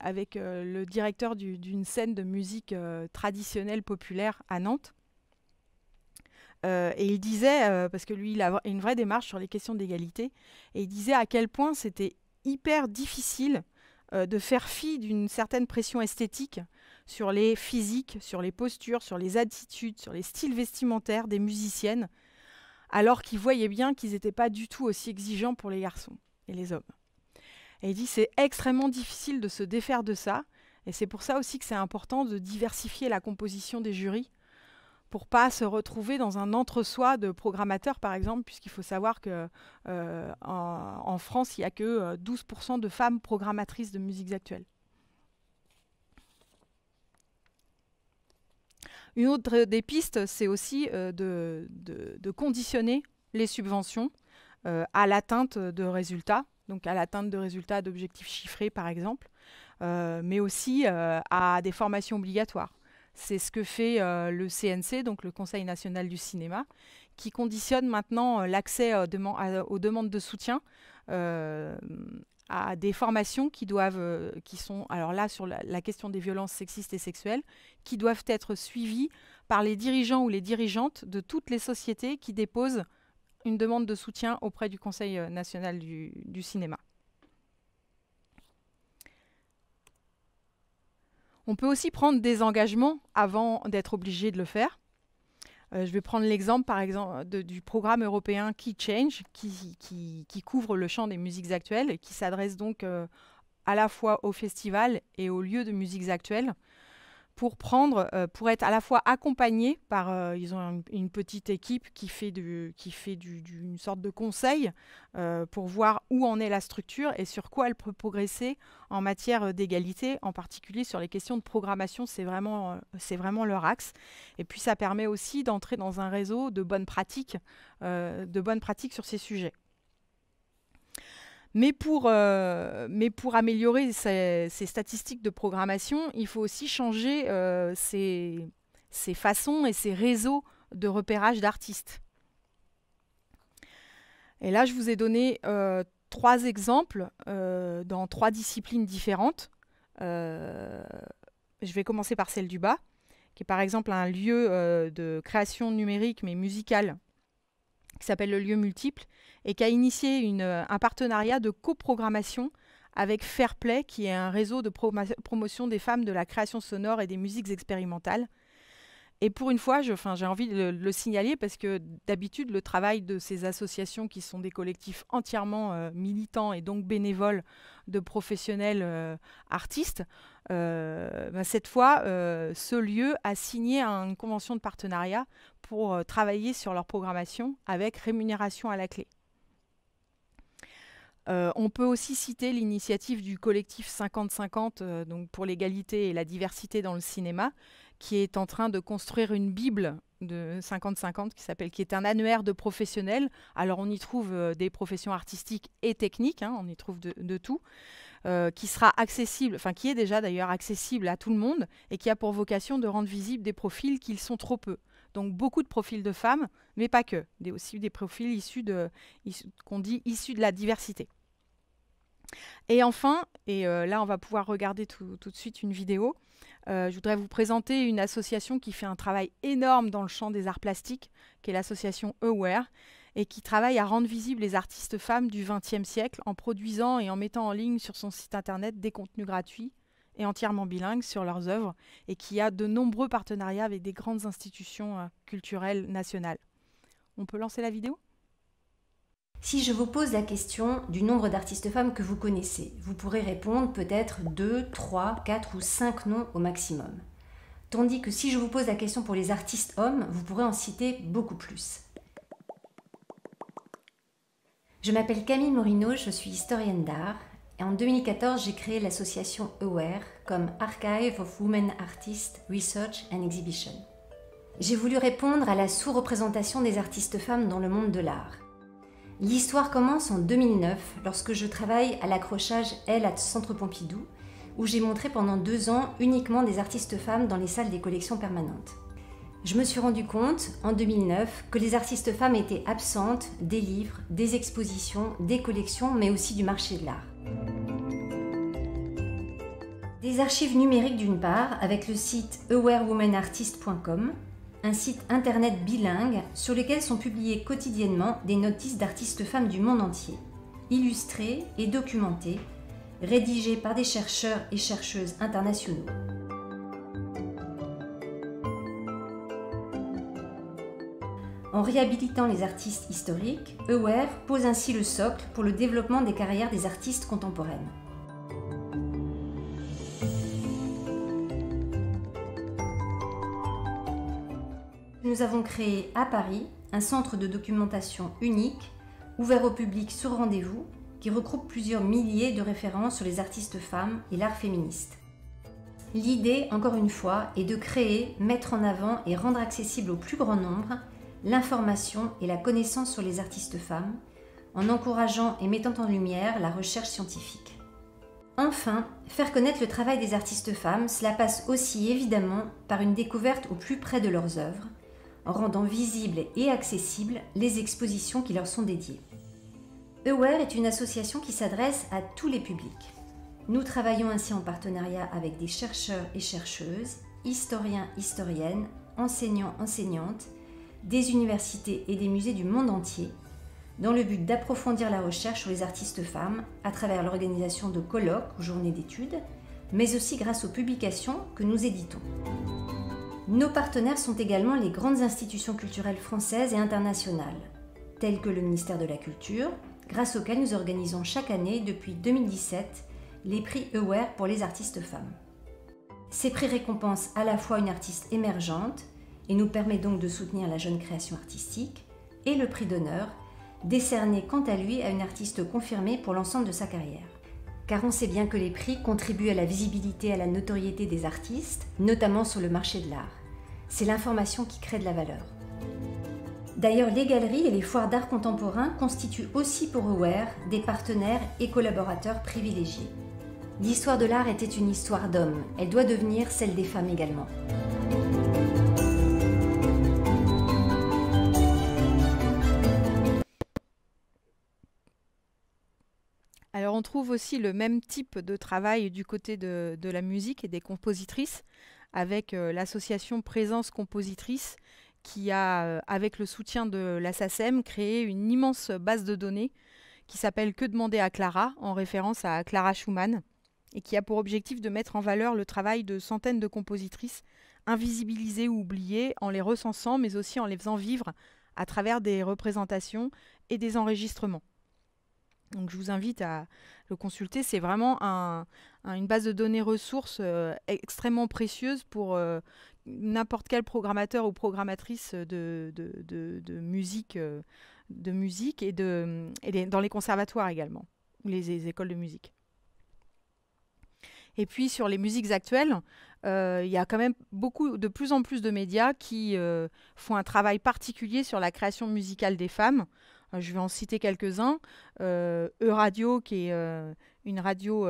avec le directeur d'une scène de musique traditionnelle populaire à Nantes. Euh, et il disait, euh, parce que lui, il a une vraie démarche sur les questions d'égalité, et il disait à quel point c'était hyper difficile euh, de faire fi d'une certaine pression esthétique sur les physiques, sur les postures, sur les attitudes, sur les styles vestimentaires des musiciennes, alors qu'il voyait bien qu'ils n'étaient pas du tout aussi exigeants pour les garçons et les hommes. Et il dit c'est extrêmement difficile de se défaire de ça, et c'est pour ça aussi que c'est important de diversifier la composition des jurys pour pas se retrouver dans un entre-soi de programmateurs, par exemple, puisqu'il faut savoir que euh, en, France, il n'y a que 12% euh, de femmes programmatrices de musiques actuelles. Une autre des pistes, c'est aussi euh, de, conditionner les subventions à l'atteinte de résultats, donc à l'atteinte de résultats d'objectifs chiffrés, par exemple, mais aussi à des formations obligatoires. C'est ce que fait euh, le CNC, donc le Conseil national du cinéma, qui conditionne maintenant euh, l'accès euh, aux demandes de soutien à des formations qui doivent, qui sont, alors là, sur la, question des violences sexistes et sexuelles, qui doivent être suivies par les dirigeants ou les dirigeantes de toutes les sociétés qui déposent une demande de soutien auprès du Conseil national du cinéma. On peut aussi prendre des engagements avant d'être obligé de le faire. Euh, je vais prendre l'exemple, par exemple, du programme européen Key Change, qui, couvre le champ des musiques actuelles et qui s'adresse donc euh, à la fois aux festivals et aux lieux de musiques actuelles pour prendre, euh, pour être à la fois accompagné par, euh, ils ont une petite équipe qui fait, du, qui fait du, une sorte de conseil euh, pour voir où en est la structure et sur quoi elle peut progresser en matière d'égalité, en particulier sur les questions de programmation, c'est vraiment, c'est vraiment leur axe. Et puis ça permet aussi d'entrer dans un réseau de bonnes pratiques, de bonnes pratiques sur ces sujets. Euh, mais pour, améliorer ces, statistiques de programmation, il faut aussi changer euh, ces, façons et ces réseaux de repérage d'artistes. Et là, je vous ai donné euh, trois exemples dans trois disciplines différentes. je vais commencer par celle du bas, qui est par exemple un lieu de création numérique mais musicale qui s'appelle Le Lieu Multiple, et qui a initié euh, un partenariat de coprogrammation avec Fairplay, qui est un réseau de promotion des femmes de la création sonore et des musiques expérimentales. Et pour une fois, j'ai envie de le, signaler parce que d'habitude, le travail de ces associations qui sont des collectifs entièrement euh, militants et donc bénévoles de professionnels euh, artistes, euh, ben, cette fois, ce lieu a signé une convention de partenariat pour travailler sur leur programmation avec rémunération à la clé. on peut aussi citer l'initiative du collectif 50-50 pour l'égalité et la diversité dans le cinéma, qui est en train de construire une Bible de 50-50 qui s'appelle, qui est un annuaire de professionnels. Alors on y trouve euh, des professions artistiques et techniques, hein, on y trouve de, tout, euh, qui sera accessible, enfin qui est déjà d'ailleurs accessible à tout le monde et qui a pour vocation de rendre visibles des profils qu'ils sont trop peu. Donc beaucoup de profils de femmes, mais pas que, des, aussi des profils issus de, qu'on dit issus de la diversité. Et enfin, et euh, là on va pouvoir regarder tout de suite une vidéo. Euh, je voudrais vous présenter une association qui fait un travail énorme dans le champ des arts plastiques, qui est l'association Aware, et qui travaille à rendre visibles les artistes femmes du XXe siècle en produisant et en mettant en ligne sur son site internet des contenus gratuits et entièrement bilingues sur leurs œuvres, et qui a de nombreux partenariats avec des grandes institutions euh, culturelles nationales. On peut lancer la vidéo si je vous pose la question du nombre d'artistes femmes que vous connaissez, vous pourrez répondre peut-être 2, 3, 4 ou 5 noms au maximum. Tandis que si je vous pose la question pour les artistes hommes, vous pourrez en citer beaucoup plus. Je m'appelle Camille Morino, je suis historienne d'art. Et en 2014, j'ai créé l'association AWARE comme Archive of Women Artists Research and Exhibition. J'ai voulu répondre à la sous-représentation des artistes femmes dans le monde de l'art L'histoire commence en 2009, lorsque je travaille à l'accrochage Elle à Centre Pompidou, où j'ai montré pendant deux ans uniquement des artistes femmes dans les salles des collections permanentes. Je me suis rendu compte, en 2009, que les artistes femmes étaient absentes des livres, des expositions, des collections, mais aussi du marché de l'art. Des archives numériques d'une part, avec le site awarewomanartist.com, un site internet bilingue sur lequel sont publiées quotidiennement des notices d'artistes femmes du monde entier, illustrées et documentées, rédigées par des chercheurs et chercheuses internationaux. En réhabilitant les artistes historiques, EWER pose ainsi le socle pour le développement des carrières des artistes contemporaines. nous avons créé à Paris un centre de documentation unique, ouvert au public sur rendez-vous, qui regroupe plusieurs milliers de références sur les artistes femmes et l'art féministe. L'idée, encore une fois, est de créer, mettre en avant et rendre accessible au plus grand nombre l'information et la connaissance sur les artistes femmes, en encourageant et mettant en lumière la recherche scientifique. Enfin, faire connaître le travail des artistes femmes, cela passe aussi évidemment par une découverte au plus près de leurs œuvres, en rendant visibles et accessibles les expositions qui leur sont dédiées. Aware est une association qui s'adresse à tous les publics. Nous travaillons ainsi en partenariat avec des chercheurs et chercheuses, historiens, historiennes, enseignants, enseignantes, des universités et des musées du monde entier, dans le but d'approfondir la recherche sur les artistes femmes à travers l'organisation de colloques ou journées d'études, mais aussi grâce aux publications que nous éditons. Nos partenaires sont également les grandes institutions culturelles françaises et internationales, telles que le ministère de la Culture, grâce auquel nous organisons chaque année depuis 2017 les prix Ewer pour les artistes femmes. Ces prix récompensent à la fois une artiste émergente et nous permet donc de soutenir la jeune création artistique, et le prix d'honneur, décerné quant à lui à une artiste confirmée pour l'ensemble de sa carrière car on sait bien que les prix contribuent à la visibilité et à la notoriété des artistes, notamment sur le marché de l'art. C'est l'information qui crée de la valeur. D'ailleurs, les galeries et les foires d'art contemporain constituent aussi pour Aware des partenaires et collaborateurs privilégiés. L'histoire de l'art était une histoire d'hommes, elle doit devenir celle des femmes également. Alors on trouve aussi le même type de travail du côté de, la musique et des compositrices, avec euh, l'association Présence Compositrice qui a, euh, avec le soutien de la SACEM, créé une immense base de données qui s'appelle Que demander à Clara, en référence à Clara Schumann, et qui a pour objectif de mettre en valeur le travail de centaines de compositrices invisibilisées ou oubliées, en les recensant, mais aussi en les faisant vivre à travers des représentations et des enregistrements. Donc je vous invite à le consulter. C'est vraiment une base de données ressources euh, extrêmement précieuse pour euh, n'importe quel programmateur ou programmatrice de, musique, euh, de musique et, dans les conservatoires également, les, les écoles de musique. Et puis sur les musiques actuelles, il y a quand même beaucoup, de plus en plus de médias qui font un travail particulier sur la création musicale des femmes euh, je vais en citer quelques-uns. Euh, E-Radio, qui est euh, une radio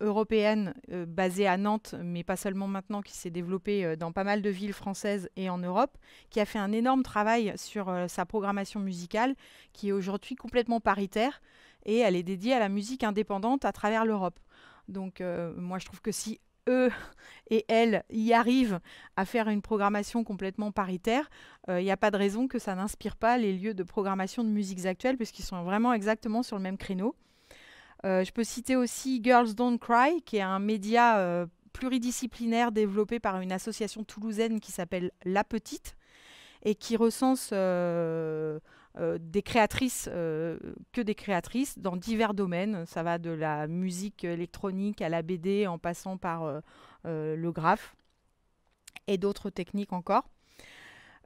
européenne basée à Nantes, mais pas seulement maintenant, qui s'est développée dans pas mal de villes françaises et en Europe, qui a fait un énorme travail sur sa programmation musicale, qui est aujourd'hui complètement paritaire, et elle est dédiée à la musique indépendante à travers l'Europe. Donc moi je trouve que si eux et elles y arrivent à faire une programmation complètement paritaire, euh, il n'y a pas de raison que ça n'inspire pas les lieux de programmation de musiques actuelles, puisqu'ils sont vraiment exactement sur le même créneau. Euh, je peux citer aussi Girls Don't Cry, qui est un média euh, pluridisciplinaire développé par une association toulousaine qui s'appelle La Petite et qui recense euh, des créatrices euh, que des créatrices dans divers domaines. Ça va de la musique électronique à la BD en passant par euh, le graphe et d'autres techniques encore.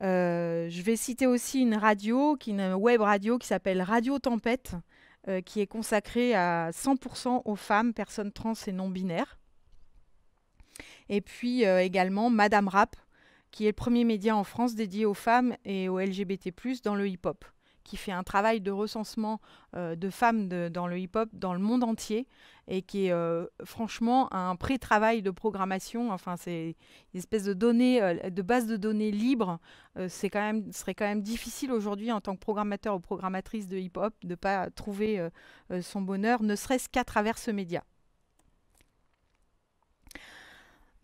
je vais citer aussi une radio, une web radio qui s'appelle Radio Tempête, qui est consacrée à 100% aux femmes, personnes trans et non binaires. Et puis également Madame Rap, qui est le premier média en France dédié aux femmes et aux LGBT+ dans le hip-hop qui fait un travail de recensement euh, de femmes dans le hip-hop dans le monde entier et qui est euh, franchement un pré-travail de programmation. Enfin, c'est une espèce de données, euh, de base de données libre. c'est quand même, serait quand même difficile aujourd'hui en tant que programmateur ou programmatrice de hip-hop de ne pas trouver son bonheur, ne serait-ce qu'à travers ce média.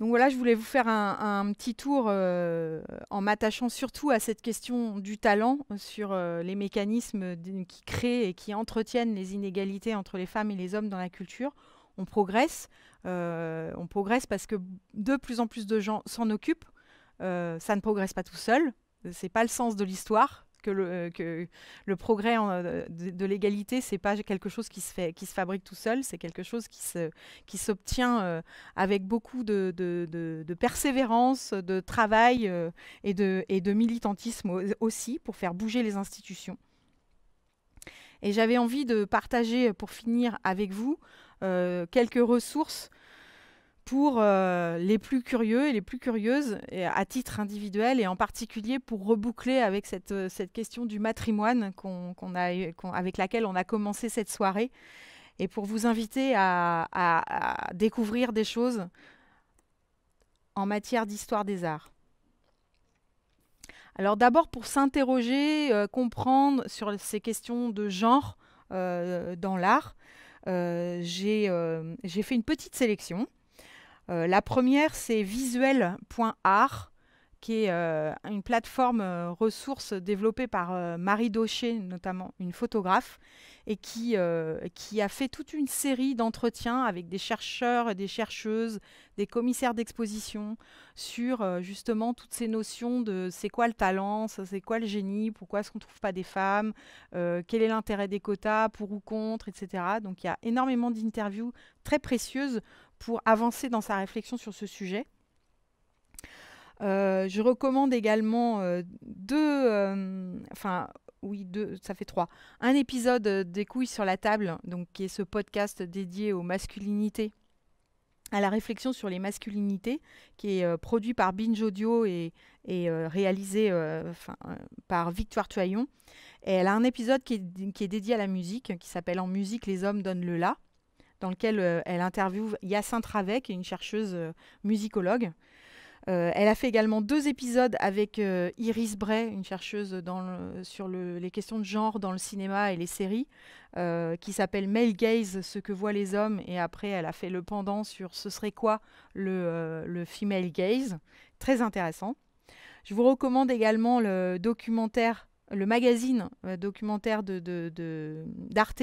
Donc voilà, je voulais vous faire un, petit tour euh, en m'attachant surtout à cette question du talent euh, sur euh, les mécanismes qui créent et qui entretiennent les inégalités entre les femmes et les hommes dans la culture. On progresse, on progresse parce que de plus en plus de gens s'en occupent. ça ne progresse pas tout seul, c'est pas le sens de l'histoire que le, euh, que le progrès euh, de, l'égalité, l'égalité, c'est pas quelque chose qui se, fait, qui se fabrique tout seul, c'est quelque chose qui, se, qui s'obtient euh, avec beaucoup de, de, persévérance, de travail et, de, et de militantisme aussi pour faire bouger les institutions. Et j'avais envie de partager pour finir avec vous quelques ressources pour euh, les plus curieux et les plus curieuses à titre individuel et en particulier pour reboucler avec cette, euh, question du matrimoine qu'on, a, avec laquelle on a commencé cette soirée et pour vous inviter à, découvrir des choses en matière d'histoire des arts. Alors d'abord pour s'interroger, euh, comprendre sur ces questions de genre dans l'art, j'ai fait une petite sélection euh, la première, c'est visuel.art, qui est euh, une plateforme euh, ressource développée par Marie Daucher, notamment une photographe, et qui, qui a fait toute une série d'entretiens avec des chercheurs des chercheuses, des commissaires d'exposition, sur justement toutes ces notions de c'est quoi le talent, c'est quoi le génie, pourquoi est-ce qu'on ne trouve pas des femmes, quel est l'intérêt des quotas, pour ou contre, etc. Donc il y a énormément d'interviews très précieuses pour avancer dans sa réflexion sur ce sujet. Euh, je recommande également euh, deux, euh, enfin oui deux, ça fait trois, un épisode des couilles sur la table, donc qui est ce podcast dédié aux masculinités, à la réflexion sur les masculinités, qui est produit par Binge Audio et, réalisé par Victoire Toyon. Et elle a un épisode qui est, qui est dédié à la musique, qui s'appelle En musique, les hommes donnent le là dans lequel euh, elle interviewe Yacinthe Ravec, une chercheuse euh, musicologue. Euh, elle a fait également deux épisodes avec Iris Bray, une chercheuse dans sur les questions de genre dans le cinéma et les séries, qui s'appelle Male Gaze, ce que voient les hommes. Et après, elle a fait le pendant sur ce serait quoi le, female gaze. Très intéressant. Je vous recommande également le documentaire, le magazine documentaire d'Arte de,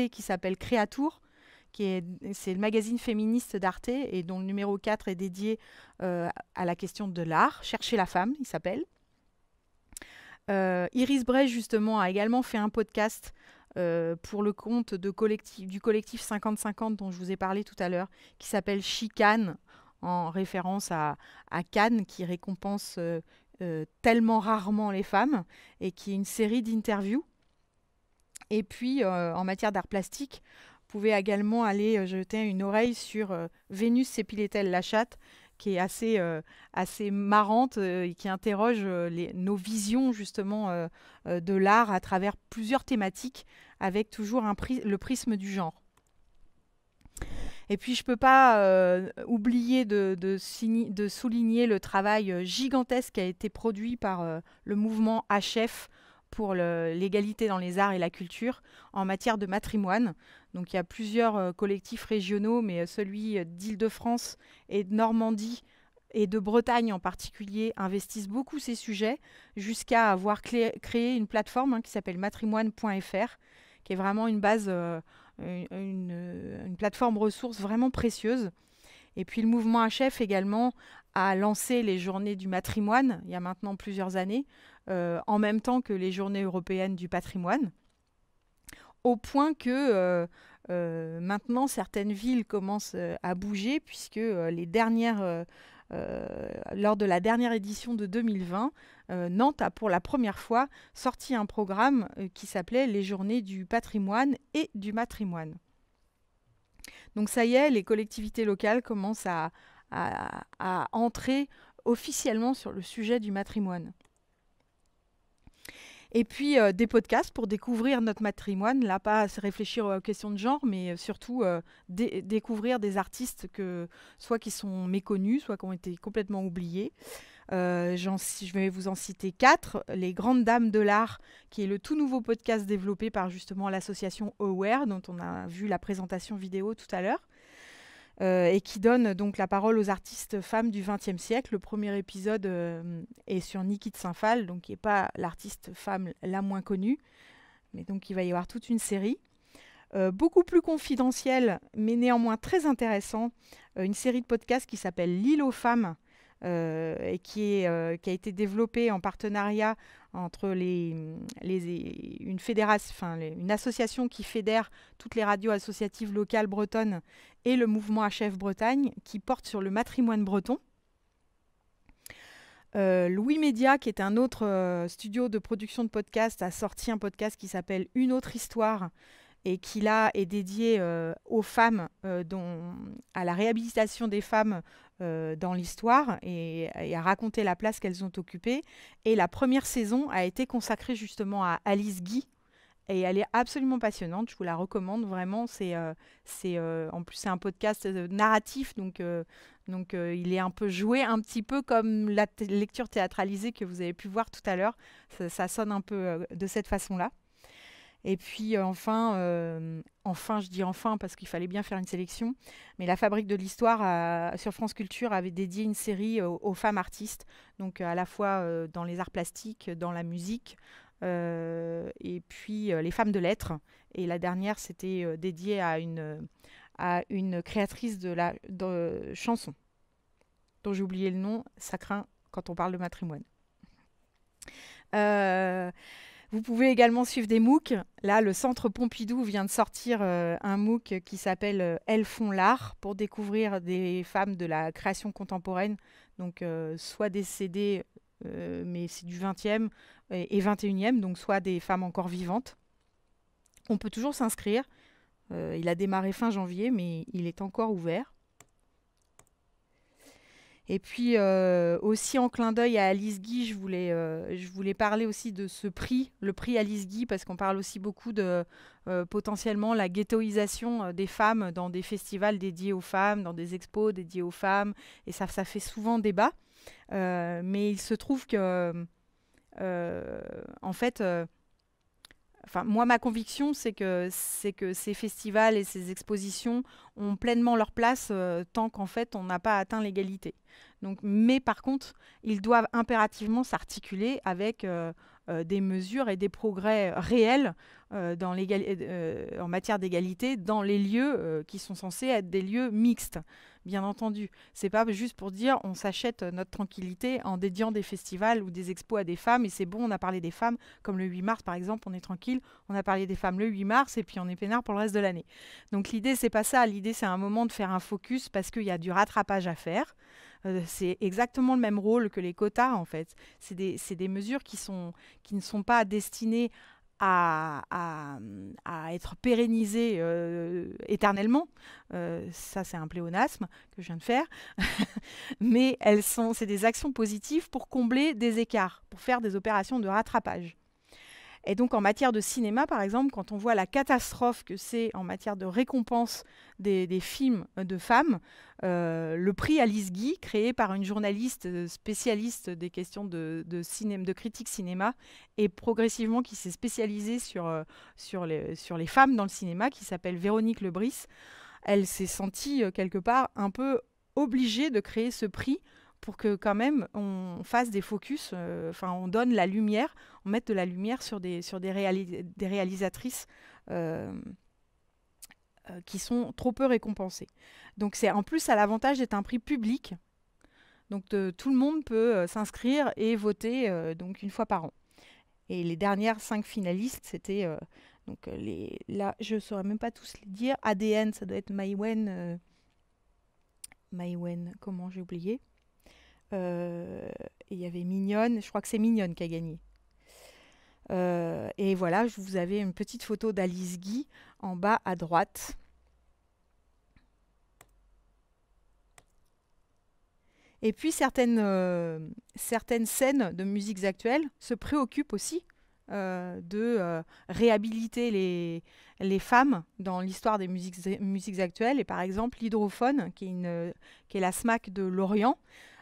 de, qui s'appelle Créatour c'est le magazine féministe d'Arte et dont le numéro 4 est dédié euh, à la question de l'art. Chercher la femme, il s'appelle. Euh, Iris Bray, justement, a également fait un podcast euh, pour le compte du collectif 50-50 dont je vous ai parlé tout à l'heure, qui s'appelle Chicane, en référence à, Cannes, qui récompense tellement rarement les femmes, et qui est une série d'interviews. Et puis, en matière d'art plastique, pouvez également aller euh, jeter une oreille sur euh, Vénus s'épilait-elle la chatte, qui est assez, euh, assez marrante et qui interroge nos visions justement de l'art à travers plusieurs thématiques avec toujours le prisme du genre. Et puis je ne peux pas oublier de, de, souligner le travail gigantesque qui a été produit par le mouvement HF pour l'égalité dans les arts et la culture en matière de matrimoine. Donc il y a plusieurs euh, collectifs régionaux, mais euh, celui euh, d'Île-de-France et de Normandie et de Bretagne en particulier investissent beaucoup ces sujets jusqu'à avoir créé une plateforme hein, qui s'appelle matrimoine.fr, qui est vraiment une base, une, plateforme ressource vraiment précieuse. Et puis le mouvement HF également a lancé les journées du matrimoine il y a maintenant plusieurs années, en même temps que les journées européennes du patrimoine au point que euh, euh, maintenant certaines villes commencent euh, à bouger puisque lors de la dernière édition de 2020, Nantes a pour la première fois sorti un programme qui s'appelait les journées du patrimoine et du matrimoine. Donc ça y est, les collectivités locales commencent à, à entrer officiellement sur le sujet du matrimoine. Et puis euh, des podcasts pour découvrir notre matrimoine, là pas réfléchir aux questions de genre, mais euh, surtout euh, découvrir des artistes que soit qui sont méconnus, soit qui ont été complètement oubliés. je vais vous en citer quatre. Les Grandes Dames de l'Art, qui est le tout nouveau podcast développé par justement l'association Aware, dont on a vu la présentation vidéo tout à l'heure. Euh, et qui donne donc la parole aux artistes femmes du XXe siècle. Le premier épisode euh, est sur Niki de Saint-Phal, donc qui n'est pas l'artiste femme la moins connue, mais donc il va y avoir toute une série. Euh, beaucoup plus confidentielle, mais néanmoins très intéressant, une série de podcasts qui s'appelle L'île aux femmes, euh, et euh, qui, a été développé en partenariat entre les, une, fédération, enfin, une association qui fédère toutes les radios associatives locales bretonnes et le mouvement HF Bretagne qui porte sur le matrimoine breton. Euh, Louis Média, qui est un autre studio de production de podcasts, a sorti un podcast qui s'appelle Une autre histoire et qui là est dédié aux femmes, à la réhabilitation des femmes euh, dans l'histoire et, à raconter la place qu'elles ont occupée. Et la première saison a été consacrée justement à Alice Guy. Et elle est absolument passionnante, je vous la recommande vraiment. C'est, euh, c'est euh, en plus c'est un podcast narratif, donc, donc il est un peu joué un petit peu comme la lecture théâtralisée que vous avez pu voir tout à l'heure. ça sonne un peu de cette façon-là. Et puis euh, enfin, euh, enfin, je dis enfin parce qu'il fallait bien faire une sélection, mais la Fabrique de l'Histoire sur France Culture avait dédié une série aux, femmes artistes, donc à la fois euh, dans les arts plastiques, dans la musique, et puis les femmes de lettres. Et la dernière, c'était dédiée à une, à une créatrice de la chanson, dont j'ai oublié le nom, ça craint quand on parle de matrimoine. Euh, vous pouvez également suivre des MOOC. Là, le Centre Pompidou vient de sortir euh, un MOOC qui s'appelle euh, Elles font l'art pour découvrir des femmes de la création contemporaine, donc euh, soit décédées, mais c'est du 20e et, et 21e, donc soit des femmes encore vivantes. On peut toujours s'inscrire. il a démarré fin janvier, mais il est encore ouvert. Et puis euh, aussi en clin d'œil à Alice Guy, je voulais, euh, je voulais parler aussi de ce prix, le prix Alice Guy, parce qu'on parle aussi beaucoup de euh, potentiellement la ghettoisation des femmes dans des festivals dédiés aux femmes, dans des expos dédiés aux femmes, et ça, ça fait souvent débat. mais il se trouve que, en fait, moi, ma conviction, c'est que, ces festivals et ces expositions ont pleinement leur place euh, tant qu'en fait, on n'a pas atteint l'égalité. Donc, mais par contre, ils doivent impérativement s'articuler avec euh, euh, des mesures et des progrès réels en matière d'égalité dans les lieux qui sont censés être des lieux mixtes bien entendu. C'est pas juste pour dire on s'achète euh, notre tranquillité en dédiant des festivals ou des expos à des femmes et c'est bon, on a parlé des femmes, comme le 8 mars par exemple, on est tranquille, on a parlé des femmes le 8 mars et puis on est peinard pour le reste de l'année. Donc l'idée c'est pas ça, l'idée c'est un moment de faire un focus parce qu'il y a du rattrapage à faire. Euh, c'est exactement le même rôle que les quotas en fait. C'est des, mesures qui, sont, qui ne sont pas destinées Hum, à, être pérennisées éternellement. ça, c'est un pléonasme que je viens de faire. [laughs] Mais elles sont, c'est des actions positives pour combler des écarts, pour faire des opérations de rattrapage. Et donc en matière de cinéma, par exemple, quand on voit la catastrophe que c'est en matière de récompense des, films de femmes, euh, le prix Alice Guy, créé par une journaliste euh, spécialiste des questions de, cinéma, de critique cinéma, et progressivement qui s'est spécialisée euh, sur, les, sur les femmes dans le cinéma, qui s'appelle Véronique Lebris, elle s'est sentie quelque part un peu obligée de créer ce prix pour que quand même on fasse des focus, euh, enfin on donne la lumière, on mette de la lumière sur des, sur des, des réalisatrices euh, euh, qui sont trop peu récompensées. Donc c'est en plus à l'avantage d'être un prix public. Donc tout le monde peut s'inscrire et voter donc une fois par an. Et les dernières cinq finalistes, c'était donc les là je ne saurais même pas tous les dire. ADN, ça doit être Maïwen, Maïwen, comment j'ai oublié. Euh, et il y avait Mignonne, je crois que c'est Mignonne qui a gagné. Euh, et voilà, je vous avais une petite photo d'Alice Guy en bas à droite. Et puis certaines, euh, certaines scènes de musiques actuelles se préoccupent aussi de réhabiliter les, les, femmes dans l'histoire des musiques, musiques, actuelles. Et par exemple, l'hydrophone, qui, qui est, la SMAC de Lorient,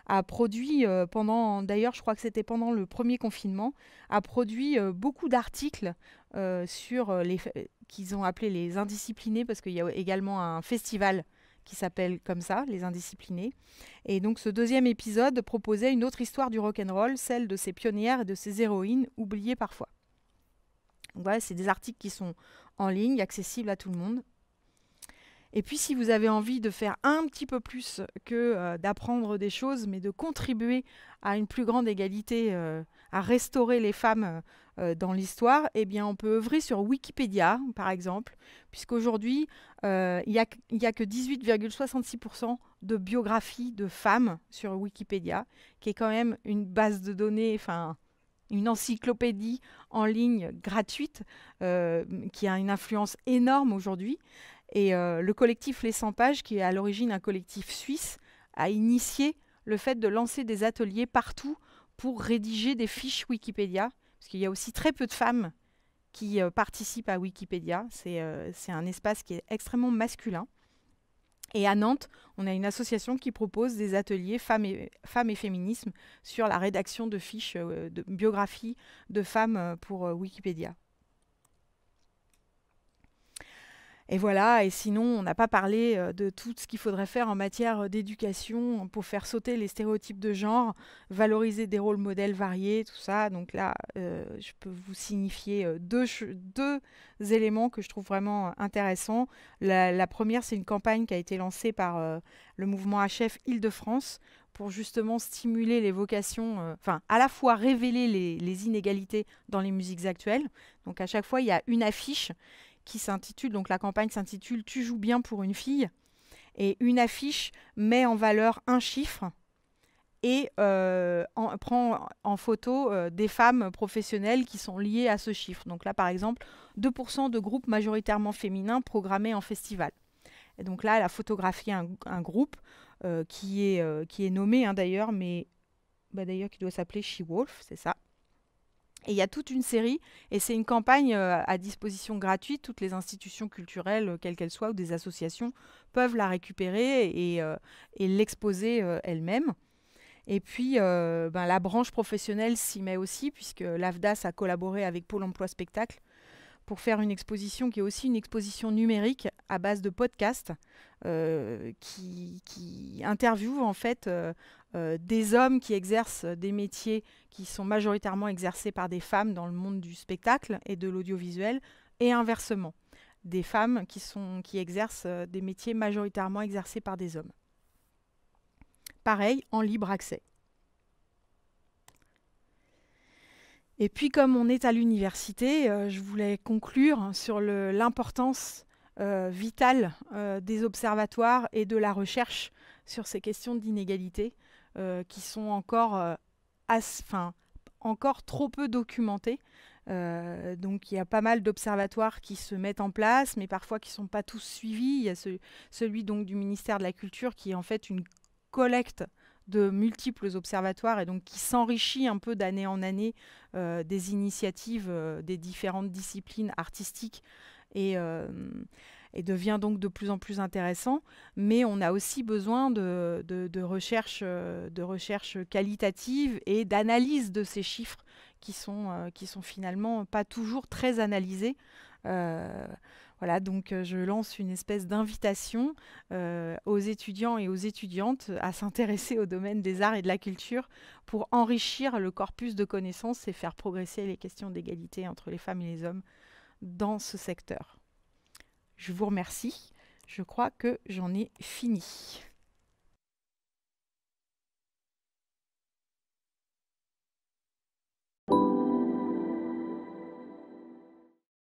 a produit euh, pendant, d'ailleurs je crois que c'était pendant le premier confinement, a produit euh, beaucoup d'articles euh, sur les qu'ils ont appelés les indisciplinés parce qu'il y a également un festival qui s'appelle comme ça, Les Indisciplinés. Et donc ce deuxième épisode proposait une autre histoire du rock'n'roll, celle de ces pionnières et de ces héroïnes, oubliées parfois. Donc voilà, c'est des articles qui sont en ligne, accessibles à tout le monde. Et puis si vous avez envie de faire un petit peu plus que euh, d'apprendre des choses, mais de contribuer à une plus grande égalité, euh, à restaurer les femmes euh, dans l'histoire, eh bien on peut œuvrer sur Wikipédia, par exemple, puisqu'aujourd'hui, il n'y a, que 18,66% de biographies de femmes sur Wikipédia, qui est quand même une base de données, enfin une encyclopédie en ligne gratuite qui a une influence énorme aujourd'hui. Et euh, le collectif Les 100 pages, qui est à l'origine un collectif suisse, a initié le fait de lancer des ateliers partout pour rédiger des fiches Wikipédia, parce qu'il y a aussi très peu de femmes qui euh, participent à Wikipédia. Euh, c'est un espace qui est extrêmement masculin. Et à Nantes, on a une association qui propose des ateliers femmes et, femmes féminisme sur la rédaction de fiches de biographies de femmes pour Wikipédia. Et voilà, et sinon, on n'a pas parlé euh, de tout ce qu'il faudrait faire en matière euh, d'éducation hein, pour faire sauter les stéréotypes de genre, valoriser des rôles modèles variés, tout ça. Donc là, euh, je peux vous signifier deux, éléments que je trouve vraiment intéressants. La, première, c'est une campagne qui a été lancée par le mouvement HF Île-de-France pour justement stimuler les vocations, enfin à la fois révéler les, les, inégalités dans les musiques actuelles. Donc à chaque fois, il y a une affiche qui s'intitule, donc la campagne s'intitule Tu joues bien pour une fille. Et une affiche met en valeur un chiffre et euh, en, prend en photo euh, des femmes professionnelles qui sont liées à ce chiffre. Donc là, par exemple, 2% de groupes majoritairement féminins programmés en festival. Et donc là, elle a photographié un, groupe euh, qui, est, qui est nommé hein, d'ailleurs, mais bah, d'ailleurs qui doit s'appeler She Wolf, c'est ça. Et il y a toute une série, et c'est une campagne euh, à disposition gratuite. Toutes les institutions culturelles, euh, quelles qu'elles soient, ou des associations, peuvent la récupérer et, euh, l'exposer elles-mêmes. Et puis, ben, la branche professionnelle s'y met aussi, puisque l'AFDAS a collaboré avec Pôle Emploi Spectacle pour faire une exposition qui est aussi une exposition numérique à base de podcasts qui, qui interviewe en fait euh, des hommes qui exercent des métiers qui sont majoritairement exercés par des femmes dans le monde du spectacle et de l'audiovisuel, et inversement, des femmes qui, sont, qui exercent euh, des métiers majoritairement exercés par des hommes. Pareil, en libre accès. Et puis comme on est à l'université, euh, je voulais conclure sur l'importance vitale des observatoires et de la recherche sur ces questions d'inégalité. Euh, qui sont encore, euh, encore trop peu documentés, euh, donc il y a pas mal d'observatoires qui se mettent en place, mais parfois qui ne sont pas tous suivis. Il y a celui donc du ministère de la Culture qui est en fait une collecte de multiples observatoires et donc qui s'enrichit un peu d'année en année des initiatives des différentes disciplines artistiques. Et et devient donc de plus en plus intéressant, mais on a aussi besoin de, recherches euh, de recherche, qualitative et d'analyse de ces chiffres qui sont, euh, qui sont finalement pas toujours très analysés. Euh, voilà, donc je lance une espèce d'invitation aux étudiants et aux étudiantes à s'intéresser au domaine des arts et de la culture pour enrichir le corpus de connaissances et faire progresser les questions d'égalité entre les femmes et les hommes dans ce secteur. Je vous remercie. Je crois que j'en ai fini.